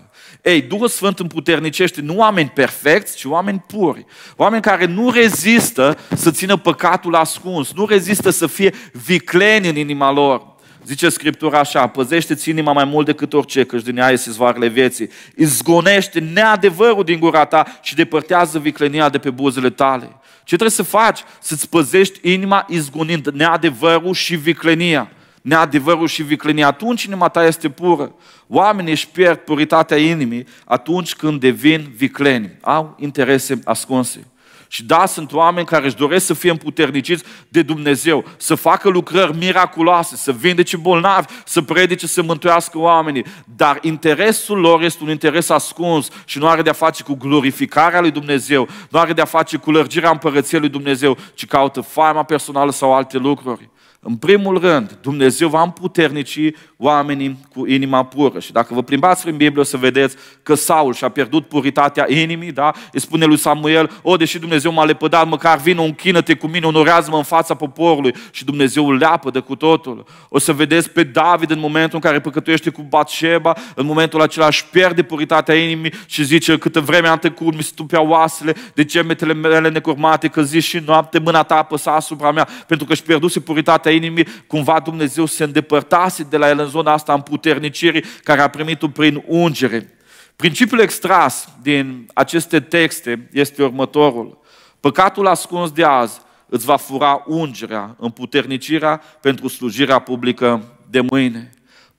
A: Ei, Duhul Sfânt împuternicește nu oameni perfecți, ci oameni puri. Oameni care nu rezistă să țină păcatul ascuns, nu rezistă să fie vicleni în inima lor. Zice Scriptura așa, păzește-ți inima mai mult decât orice, căci din ea iese zvoarele vieții. Izgonește neadevărul din gura ta și depărtează viclenia de pe buzele tale. Ce trebuie să faci? Să-ți păzești inima izgonind neadevărul și viclenia neadevărul și viclenie. Atunci inima ta este pură. Oamenii își pierd puritatea inimii atunci când devin vicleni. Au interese ascunse. Și da, sunt oameni care își doresc să fie împuterniciți de Dumnezeu, să facă lucrări miraculoase, să vindece bolnavi, să predice, să mântuiască oamenii. Dar interesul lor este un interes ascuns și nu are de-a face cu glorificarea lui Dumnezeu, nu are de-a face cu lărgirea împărăției lui Dumnezeu, ci caută faima personală sau alte lucruri. În primul rând, Dumnezeu va împuternici oamenii cu inima pură. Și dacă vă plimbați prin Biblie, o să vedeți că Saul și-a pierdut puritatea inimii, da? Îi spune lui Samuel, o, deși Dumnezeu m-a lepădat, măcar vină, închină-te cu mine, onorează-mă în fața poporului. Și Dumnezeu îl leapă de cu totul. O să vedeți pe David în momentul în care păcătuiește cu Batșeba, în momentul acela își pierde puritatea inimii și zice, câtă vreme am tăcut, mi stupea oasele, de gemetele mele necurmate, că zi și noapte mâna ta apăsa asupra mea, pentru că își pierduse puritatea partea inimii, cumva Dumnezeu se îndepărtase de la el în zona asta împuternicirii care a primit-o prin ungere. Principiul extras din aceste texte este următorul. Păcatul ascuns de azi îți va fura ungerea, împuternicirea pentru slujirea publică de mâine.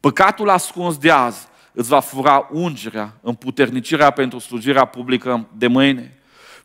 A: Păcatul ascuns de azi îți va fura ungerea, împuternicirea pentru slujirea publică de mâine.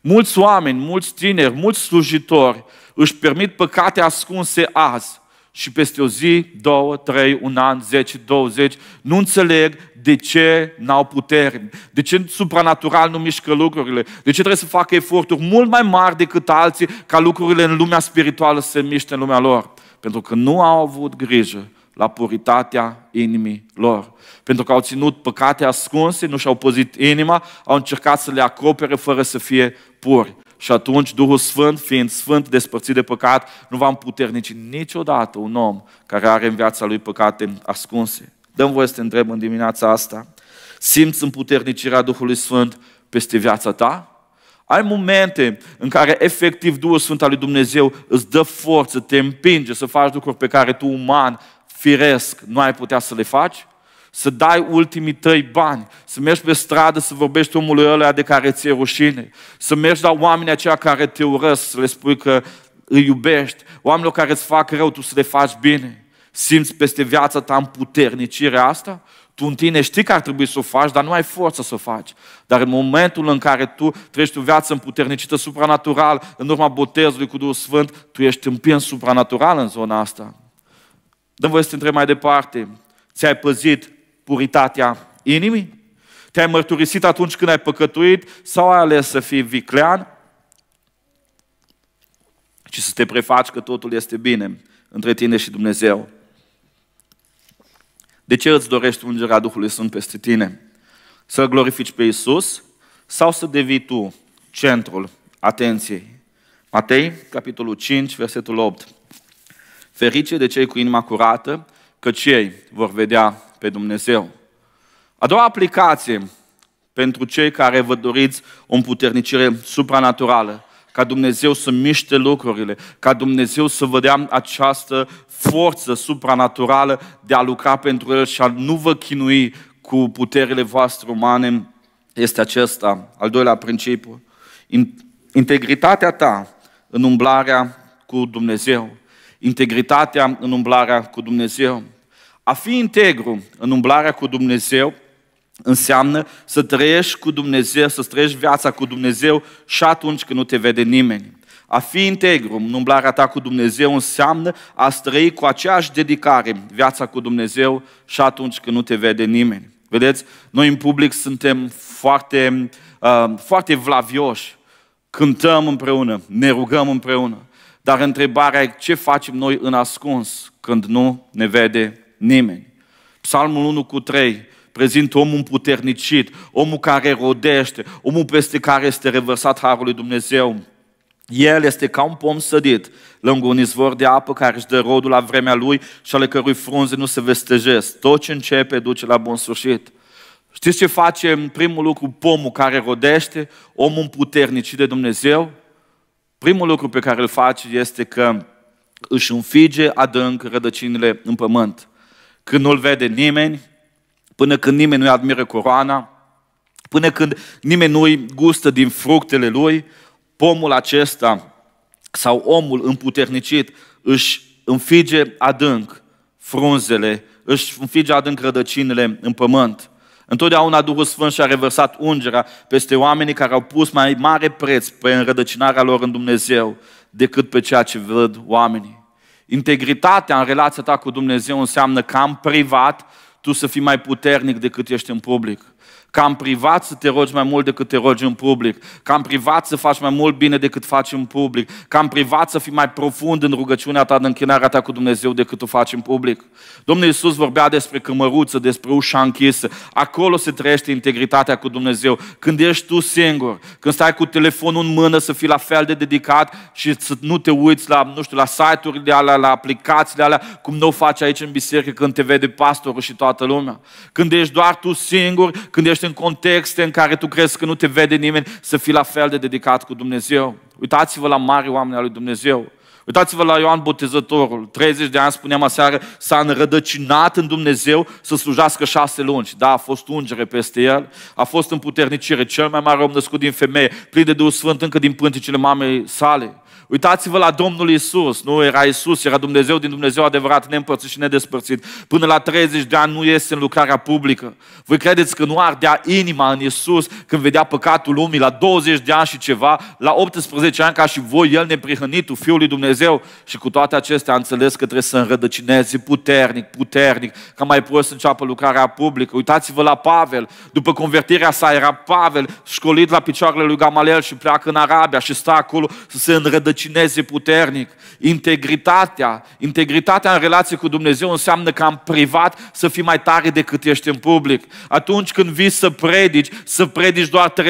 A: Mulți oameni, mulți tineri, mulți slujitori își permit păcate ascunse azi și peste o zi, două, trei, un an, zece, douăzeci, nu înțeleg de ce n-au putere, de ce supranatural nu mișcă lucrurile, de ce trebuie să facă eforturi mult mai mari decât alții ca lucrurile în lumea spirituală să se miște în lumea lor. Pentru că nu au avut grijă la puritatea inimii lor. Pentru că au ținut păcate ascunse, nu și-au păzit inima, au încercat să le acopere fără să fie puri. Și atunci Duhul Sfânt, fiind sfânt, despărțit de păcat, nu va împuternici niciodată un om care are în viața lui păcate ascunse. Dăm voie să te întreb în dimineața asta. Simți împuternicirea Duhului Sfânt peste viața ta? Ai momente în care efectiv Duhul Sfânt al lui Dumnezeu îți dă forță, te împinge să faci lucruri pe care tu uman, firesc, nu ai putea să le faci? să dai ultimii tăi bani, să mergi pe stradă să vorbești omului ăla de care ți-e rușine, să mergi la oamenii aceia care te urăsc, să le spui că îi iubești, oamenilor care îți fac rău, tu să le faci bine. Simți peste viața ta puternicirea asta? Tu în tine știi că ar trebui să o faci, dar nu ai forță să o faci. Dar în momentul în care tu trăiești o viață împuternicită supranatural, în urma botezului cu Duhul Sfânt, tu ești împins supranatural în zona asta. Dă-mi voie să te întreb mai departe. Ți-ai păzit puritatea inimii? Te-ai mărturisit atunci când ai păcătuit sau ai ales să fii viclean și să te prefaci că totul este bine între tine și Dumnezeu? De ce îți dorești ungerea Duhului Sfânt peste tine? Să-L glorifici pe Isus sau să devii tu centrul atenției? Matei, capitolul 5, versetul 8. Ferice de cei cu inima curată, căci ei vor vedea pe Dumnezeu. A doua aplicație pentru cei care vă doriți o împuternicire supranaturală, ca Dumnezeu să miște lucrurile, ca Dumnezeu să vă dea această forță supranaturală de a lucra pentru El și a nu vă chinui cu puterile voastre umane, este acesta, al doilea principiu. Integritatea ta în umblarea cu Dumnezeu. Integritatea în umblarea cu Dumnezeu. A fi integru în umblarea cu Dumnezeu înseamnă să trăiești cu Dumnezeu, să trăiești viața cu Dumnezeu și atunci când nu te vede nimeni. A fi integru în umblarea ta cu Dumnezeu înseamnă a trăi cu aceeași dedicare viața cu Dumnezeu și atunci când nu te vede nimeni. Vedeți, noi în public suntem foarte, uh, foarte vlavioși, cântăm împreună, ne rugăm împreună, dar întrebarea e ce facem noi în ascuns când nu ne vede nimeni. Psalmul 1 cu 3 prezintă omul puternicit, omul care rodește, omul peste care este revărsat harul lui Dumnezeu. El este ca un pom sădit lângă un izvor de apă care își dă rodul la vremea lui și ale cărui frunze nu se vestejesc. Tot ce începe duce la bun sfârșit. Știți ce face în primul lucru pomul care rodește, omul puternicit de Dumnezeu? Primul lucru pe care îl face este că își înfige adânc rădăcinile în pământ când nu-l vede nimeni, până când nimeni nu-i admiră coroana, până când nimeni nu-i gustă din fructele lui, pomul acesta sau omul împuternicit își înfige adânc frunzele, își înfige adânc rădăcinile în pământ. Întotdeauna Duhul Sfânt și-a revărsat ungerea peste oamenii care au pus mai mare preț pe înrădăcinarea lor în Dumnezeu decât pe ceea ce văd oamenii. Integritatea în relația ta cu Dumnezeu înseamnă că în privat tu să fii mai puternic decât ești în public. Cam privat să te rogi mai mult decât te rogi în public, Cam privat să faci mai mult bine decât faci în public, Cam privat să fii mai profund în rugăciunea ta, în închinarea ta cu Dumnezeu decât o faci în public. Domnul Iisus vorbea despre cămăruță, despre ușa închisă. Acolo se trăiește integritatea cu Dumnezeu. Când ești tu singur, când stai cu telefonul în mână să fii la fel de dedicat și să nu te uiți la, nu știu, la site-urile alea, la aplicațiile alea, cum nu o faci aici în biserică când te vede pastorul și toată lumea. Când ești doar tu singur, când ești în contexte în care tu crezi că nu te vede nimeni, să fii la fel de dedicat cu Dumnezeu. Uitați-vă la mari oameni al lui Dumnezeu. Uitați-vă la Ioan Botezătorul, 30 de ani, spuneam aseară, s-a înrădăcinat în Dumnezeu să slujească șase luni. Da, a fost ungere peste el, a fost împuternicire, cel mai mare om născut din femeie, plin de Duhul Sfânt încă din pânticile mamei sale. Uitați-vă la Domnul Isus. Nu era Isus, era Dumnezeu din Dumnezeu adevărat, neîmpărțit și nedespărțit. Până la 30 de ani nu este în lucrarea publică. Voi credeți că nu ardea inima în Isus când vedea păcatul lumii la 20 de ani și ceva, la 18 ani ca și voi, El neprihănitul, Fiul lui Dumnezeu. Și cu toate acestea a înțeles că trebuie să înrădăcineze puternic, puternic, ca mai poți să înceapă lucrarea publică. Uitați-vă la Pavel. După convertirea sa era Pavel, școlit la picioarele lui Gamaliel și pleacă în Arabia și stă acolo să se înrădăcineze rădăcineze puternic. Integritatea, integritatea în relație cu Dumnezeu înseamnă că am privat să fii mai tare decât ești în public. Atunci când vii să predici, să predici doar 30%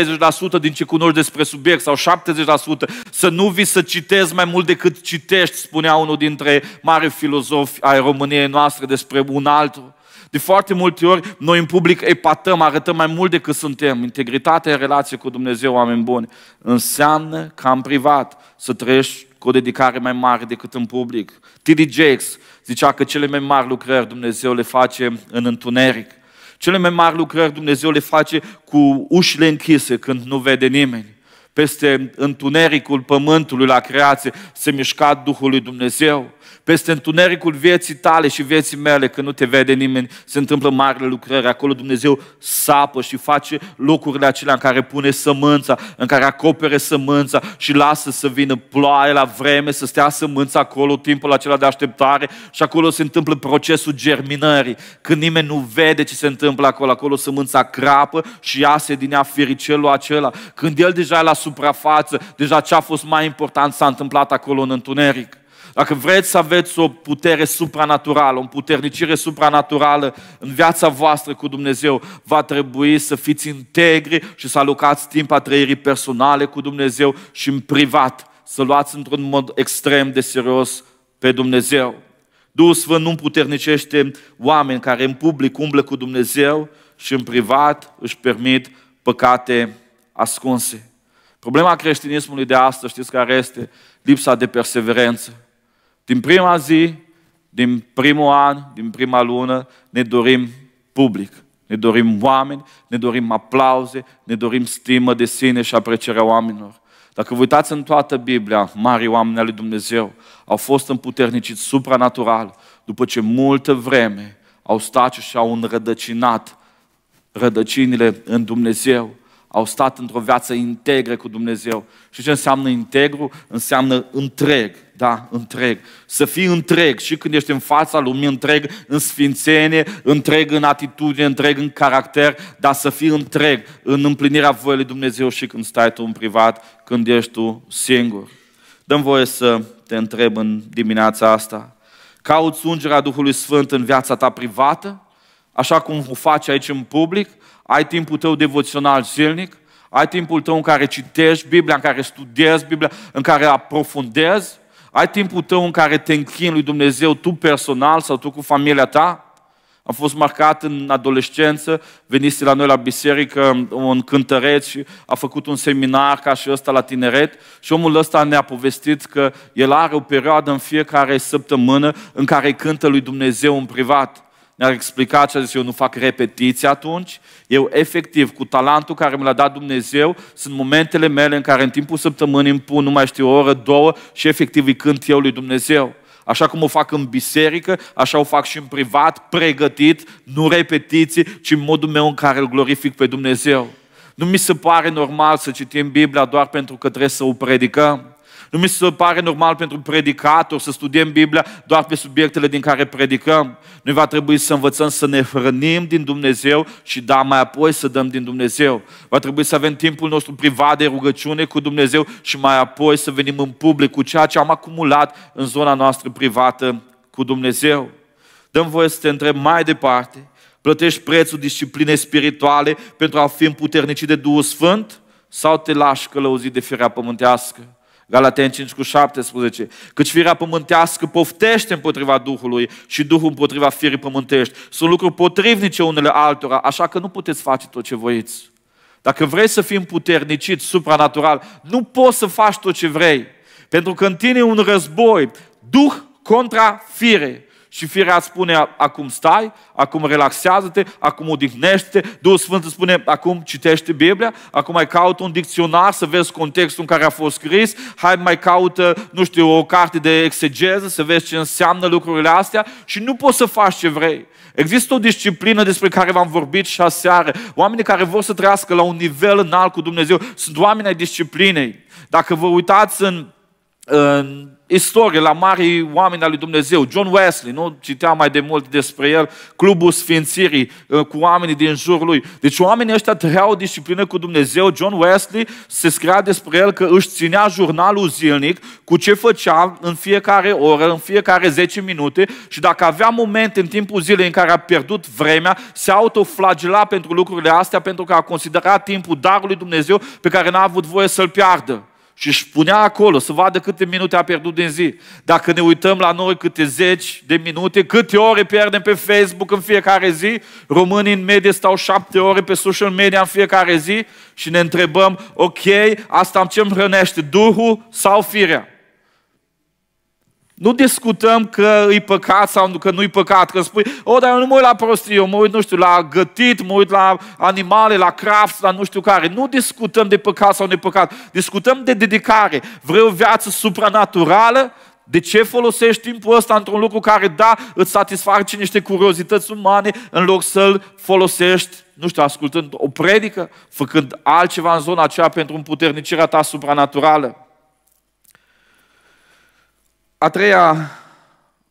A: din ce cunoști despre subiect sau 70%, să nu vii să citezi mai mult decât citești, spunea unul dintre mari filozofi ai României noastre despre un altul. De foarte multe ori noi în public epatăm, arătăm mai mult decât suntem. Integritatea în relație cu Dumnezeu, oameni buni, înseamnă ca în privat să trăiești cu o dedicare mai mare decât în public. T.D. Jakes zicea că cele mai mari lucrări Dumnezeu le face în întuneric. Cele mai mari lucrări Dumnezeu le face cu ușile închise când nu vede nimeni peste întunericul pământului la creație se mișca Duhul lui Dumnezeu peste întunericul vieții tale și vieții mele, când nu te vede nimeni, se întâmplă marile lucrări. Acolo Dumnezeu sapă și face locurile acelea în care pune sămânța, în care acopere sămânța și lasă să vină ploaie la vreme, să stea sămânța acolo, timpul acela de așteptare și acolo se întâmplă procesul germinării. Când nimeni nu vede ce se întâmplă acolo, acolo sămânța crapă și iase din ea firicelul acela. Când el deja e la suprafață, deja ce a fost mai important s-a întâmplat acolo în întuneric. Dacă vreți să aveți o putere supranaturală, o puternicire supranaturală în viața voastră cu Dumnezeu, va trebui să fiți integri și să alocați timp a trăirii personale cu Dumnezeu și în privat, să luați într-un mod extrem de serios pe Dumnezeu. Duhul Sfânt nu puternicește oameni care în public umblă cu Dumnezeu și în privat își permit păcate ascunse. Problema creștinismului de astăzi, știți care este? Lipsa de perseverență. Din prima zi, din primul an, din prima lună, ne dorim public. Ne dorim oameni, ne dorim aplauze, ne dorim stimă de sine și aprecierea oamenilor. Dacă vă uitați în toată Biblia, mari oameni ale Dumnezeu au fost împuterniciți supranatural după ce multă vreme au stat și au înrădăcinat rădăcinile în Dumnezeu au stat într-o viață integră cu Dumnezeu. Și ce înseamnă integru? Înseamnă întreg, da, întreg. Să fii întreg și când ești în fața lumii, întreg în sfințenie, întreg în atitudine, întreg în caracter, dar să fii întreg în împlinirea voii lui Dumnezeu și când stai tu în privat, când ești tu singur. Dăm voie să te întreb în dimineața asta. Cauți ungerea Duhului Sfânt în viața ta privată, așa cum o faci aici în public, ai timpul tău devoțional zilnic, ai timpul tău în care citești Biblia, în care studiezi Biblia, în care aprofundezi, ai timpul tău în care te închini lui Dumnezeu tu personal sau tu cu familia ta. Am fost marcat în adolescență, veniți la noi la biserică un cântăreț și a făcut un seminar ca și ăsta la tineret și omul ăsta ne-a povestit că el are o perioadă în fiecare săptămână în care cântă lui Dumnezeu în privat ne-a explicat și a zis, eu nu fac repetiții atunci, eu efectiv, cu talentul care mi l-a dat Dumnezeu, sunt momentele mele în care în timpul săptămânii îmi pun, nu mai știu, o oră, două și efectiv îi cânt eu lui Dumnezeu. Așa cum o fac în biserică, așa o fac și în privat, pregătit, nu repetiții, ci în modul meu în care îl glorific pe Dumnezeu. Nu mi se pare normal să citim Biblia doar pentru că trebuie să o predicăm. Nu mi se pare normal pentru un predicator să studiem Biblia doar pe subiectele din care predicăm. Noi va trebui să învățăm să ne hrănim din Dumnezeu și da, mai apoi să dăm din Dumnezeu. Va trebui să avem timpul nostru privat de rugăciune cu Dumnezeu și mai apoi să venim în public cu ceea ce am acumulat în zona noastră privată cu Dumnezeu. Dăm voie să te întreb mai departe. Plătești prețul disciplinei spirituale pentru a fi împuternicit de Duhul Sfânt? Sau te lași călăuzit de firea pământească? Galaten 5 cu 17. Căci firea pământească poftește împotriva Duhului și Duhul împotriva firii pământești. Sunt lucruri potrivnice unele altora, așa că nu puteți face tot ce voiți. Dacă vrei să fii puternicit, supranatural, nu poți să faci tot ce vrei. Pentru că în tine e un război, Duh contra fire. Și firea spune, acum stai, acum relaxează-te, acum odihnește-te. Duhul Sfânt îți spune, acum citește Biblia, acum mai caută un dicționar să vezi contextul în care a fost scris, hai mai caută, nu știu, o carte de exegeză să vezi ce înseamnă lucrurile astea și nu poți să faci ce vrei. Există o disciplină despre care v-am vorbit și aseară. Oamenii care vor să trăiască la un nivel înalt cu Dumnezeu sunt oameni ai disciplinei. Dacă vă uitați în, în istorie la mari oameni al lui Dumnezeu. John Wesley, nu citeam mai de mult despre el, Clubul Sfințirii uh, cu oamenii din jurul lui. Deci oamenii ăștia trăiau o disciplină cu Dumnezeu. John Wesley se scria despre el că își ținea jurnalul zilnic cu ce făcea în fiecare oră, în fiecare 10 minute și dacă avea moment în timpul zilei în care a pierdut vremea, se autoflagela pentru lucrurile astea pentru că a considerat timpul darului Dumnezeu pe care n-a avut voie să-l piardă și își punea acolo să vadă câte minute a pierdut din zi. Dacă ne uităm la noi câte zeci de minute, câte ore pierdem pe Facebook în fiecare zi, românii în medie stau șapte ore pe social media în fiecare zi și ne întrebăm, ok, asta ce îmi hrănește, Duhul sau firea? Nu discutăm că e păcat sau că nu e păcat, că spui, o, oh, dar eu nu mă uit la prostie, eu mă uit, nu știu, la gătit, mă uit la animale, la craft, la nu știu care. Nu discutăm de păcat sau de păcat. discutăm de dedicare. Vrei o viață supranaturală? De ce folosești timpul ăsta într-un lucru care, da, îți satisface niște curiozități umane în loc să-l folosești, nu știu, ascultând o predică, făcând altceva în zona aceea pentru împuternicirea ta supranaturală? a treia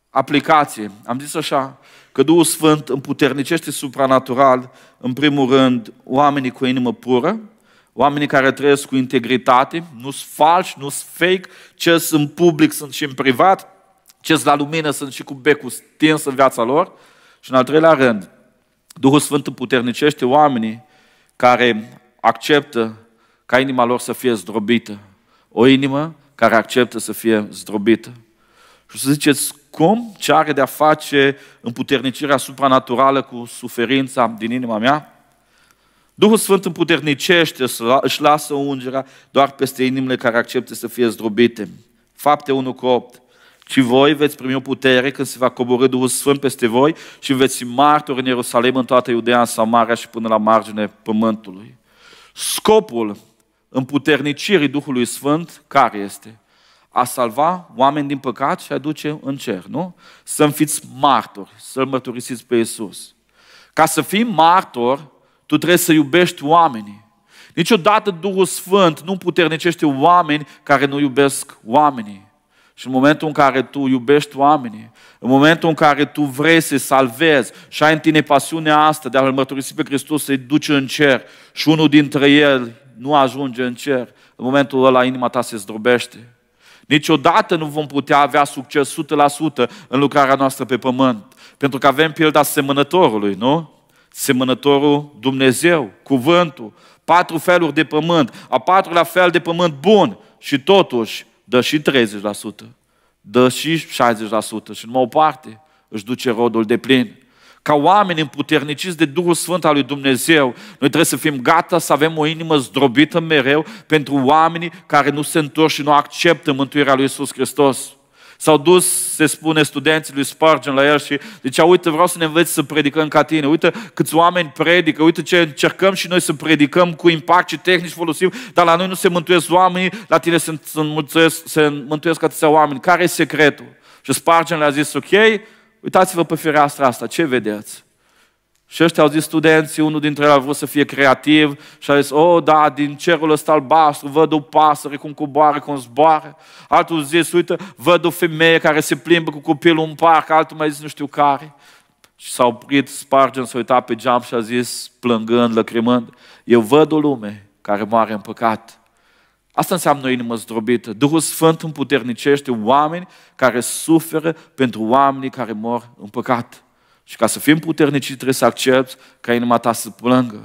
A: aplicație, am zis așa, că Duhul Sfânt împuternicește supranatural, în primul rând, oamenii cu inimă pură, oamenii care trăiesc cu integritate, nu sunt falși, nu sunt fake, ce sunt în public sunt și în privat, ce sunt la lumină sunt și cu becul stins în viața lor. Și în al treilea rând, Duhul Sfânt împuternicește oamenii care acceptă ca inima lor să fie zdrobită. O inimă care acceptă să fie zdrobită să ziceți, cum? Ce are de-a face împuternicirea supranaturală cu suferința din inima mea? Duhul Sfânt împuternicește, își lasă ungerea doar peste inimile care acceptă să fie zdrobite. Fapte 1 cu 8. Și voi veți primi o putere când se va coborâ Duhul Sfânt peste voi și veți fi martori în Ierusalim, în toată Iudea, în Samaria și până la margine pământului. Scopul împuternicirii Duhului Sfânt care este? a salva oameni din păcat și a duce în cer, nu? Să fiți martori, să-L mărturisiți pe Iisus. Ca să fii martor, tu trebuie să iubești oamenii. Niciodată Duhul Sfânt nu puternicește oameni care nu iubesc oamenii. Și în momentul în care tu iubești oamenii, în momentul în care tu vrei să-i salvezi și ai în tine pasiunea asta de a-L mărturisi pe Hristos, să-i duce în cer și unul dintre el nu ajunge în cer, în momentul ăla inima ta se zdrobește. Niciodată deci nu vom putea avea succes 100% în lucrarea noastră pe pământ. Pentru că avem pilda semănătorului, nu? Semănătorul Dumnezeu, cuvântul, patru feluri de pământ, a patrulea fel de pământ bun și totuși dă și 30%, dă și 60% și numai o parte își duce rodul de plin ca oameni împuterniciți de Duhul Sfânt al lui Dumnezeu, noi trebuie să fim gata să avem o inimă zdrobită mereu pentru oamenii care nu se întorc și nu acceptă mântuirea lui Isus Hristos. S-au dus, se spune, studenții lui Spurgeon la el și zicea, uite, vreau să ne înveți să predicăm ca tine, uite câți oameni predică, uite ce încercăm și noi să predicăm cu impact și tehnici folosim, dar la noi nu se mântuiesc oamenii, la tine se, se, mântuiesc, se mântuiesc atâția oameni. Care e secretul? Și Spurgeon le-a zis, ok, Uitați-vă pe fereastra asta, ce vedeți? Și ăștia au zis studenții, unul dintre ei a vrut să fie creativ și a zis, oh, da, din cerul ăsta albastru văd o pasăre cum coboară, cum zboară. Altul a zis, uite, văd o femeie care se plimbă cu copilul în parc, altul mai zis nu știu care. Și s-a oprit Spargen, s-a uitat pe geam și a zis, plângând, lăcrimând, eu văd o lume care moare în păcat. Asta înseamnă o inimă zdrobită. Duhul Sfânt împuternicește oameni care suferă pentru oamenii care mor în păcat. Și ca să fim puternici trebuie să accepti ca inima ta să plângă.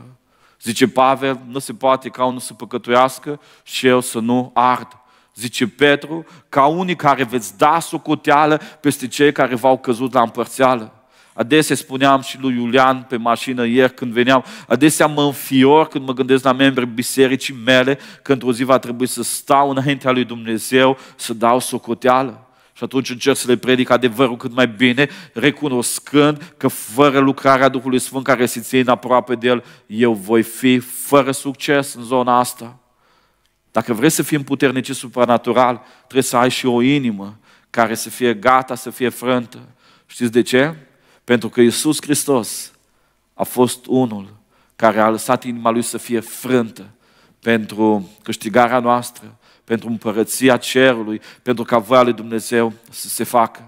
A: Zice Pavel, nu se poate ca unul să păcătuiască și eu să nu ard. Zice Petru, ca unii care veți da socoteală peste cei care v-au căzut la împărțeală. Adesea spuneam și lui Iulian pe mașină ieri când veneam, adesea mă înfior când mă gândesc la membrii bisericii mele, că într-o zi va trebui să stau înaintea lui Dumnezeu, să dau socoteală. Și atunci încerc să le predic adevărul cât mai bine, recunoscând că fără lucrarea Duhului Sfânt care se ține aproape de El, eu voi fi fără succes în zona asta. Dacă vrei să fim puternici supranatural, trebuie să ai și o inimă care să fie gata, să fie frântă. Știți de ce? Pentru că Iisus Hristos a fost unul care a lăsat inima Lui să fie frântă pentru câștigarea noastră, pentru împărăția cerului, pentru ca voia lui Dumnezeu să se facă.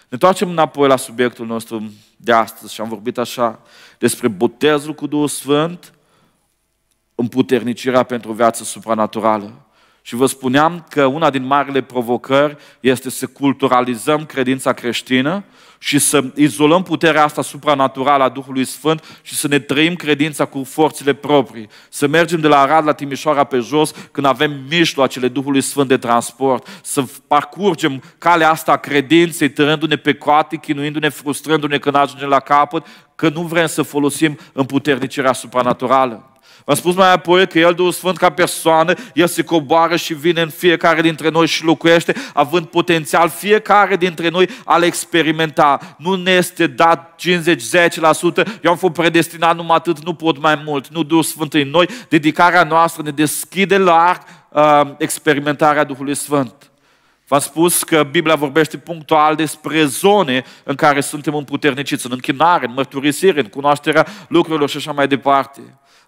A: Ne întoarcem înapoi la subiectul nostru de astăzi și am vorbit așa despre botezul cu Duhul Sfânt, împuternicirea pentru viață supranaturală. Și vă spuneam că una din marile provocări este să culturalizăm credința creștină și să izolăm puterea asta supranaturală a Duhului Sfânt și să ne trăim credința cu forțele proprii. Să mergem de la Arad la Timișoara pe jos când avem mijloacele Duhului Sfânt de transport. Să parcurgem calea asta a credinței, târându-ne pe coate, chinuindu-ne, frustrându-ne când ajungem la capăt, că nu vrem să folosim împuternicirea supranaturală v Am spus mai apoi că El, Duhul Sfânt, ca persoană, El se coboară și vine în fiecare dintre noi și locuiește, având potențial fiecare dintre noi al experimenta. Nu ne este dat 50-10%, eu am fost predestinat numai atât, nu pot mai mult. Nu, Duhul Sfânt în noi, dedicarea noastră ne deschide la uh, experimentarea Duhului Sfânt. V-am spus că Biblia vorbește punctual despre zone în care suntem împuterniciți, în închinare, în mărturisire, în cunoașterea lucrurilor și așa mai departe.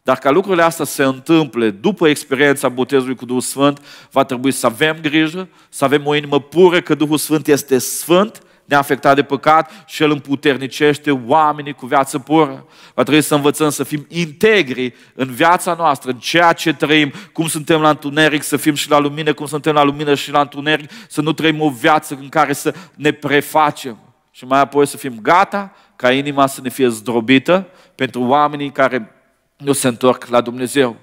A: Dar ca lucrurile astea se întâmple după experiența botezului cu Duhul Sfânt, va trebui să avem grijă, să avem o inimă pură, că Duhul Sfânt este sfânt, neafectat de păcat și El împuternicește oamenii cu viață pură. Va trebui să învățăm să fim integri în viața noastră, în ceea ce trăim, cum suntem la întuneric, să fim și la lumină, cum suntem la lumină și la întuneric, să nu trăim o viață în care să ne prefacem. Și mai apoi să fim gata ca inima să ne fie zdrobită pentru oamenii care nu se întorc la Dumnezeu.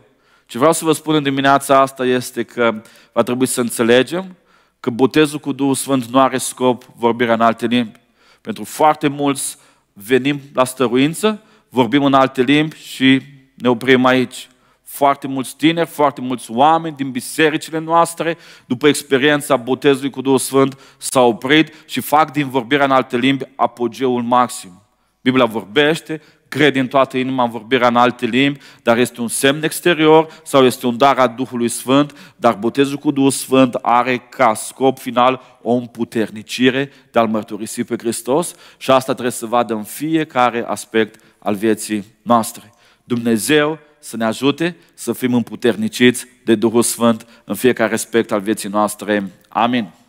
A: Ce vreau să vă spun în dimineața asta este că va trebui să înțelegem că botezul cu Duhul Sfânt nu are scop vorbirea în alte limbi. Pentru foarte mulți venim la stăruință, vorbim în alte limbi și ne oprim aici. Foarte mulți tineri, foarte mulți oameni din bisericile noastre, după experiența botezului cu Duhul Sfânt, s-au oprit și fac din vorbirea în alte limbi apogeul maxim. Biblia vorbește cred din toată inima în vorbirea în alte limbi, dar este un semn exterior sau este un dar al Duhului Sfânt, dar botezul cu Duhul Sfânt are ca scop final o împuternicire de a-L mărturisi pe Hristos și asta trebuie să vadă în fiecare aspect al vieții noastre. Dumnezeu să ne ajute să fim împuterniciți de Duhul Sfânt în fiecare aspect al vieții noastre. Amin.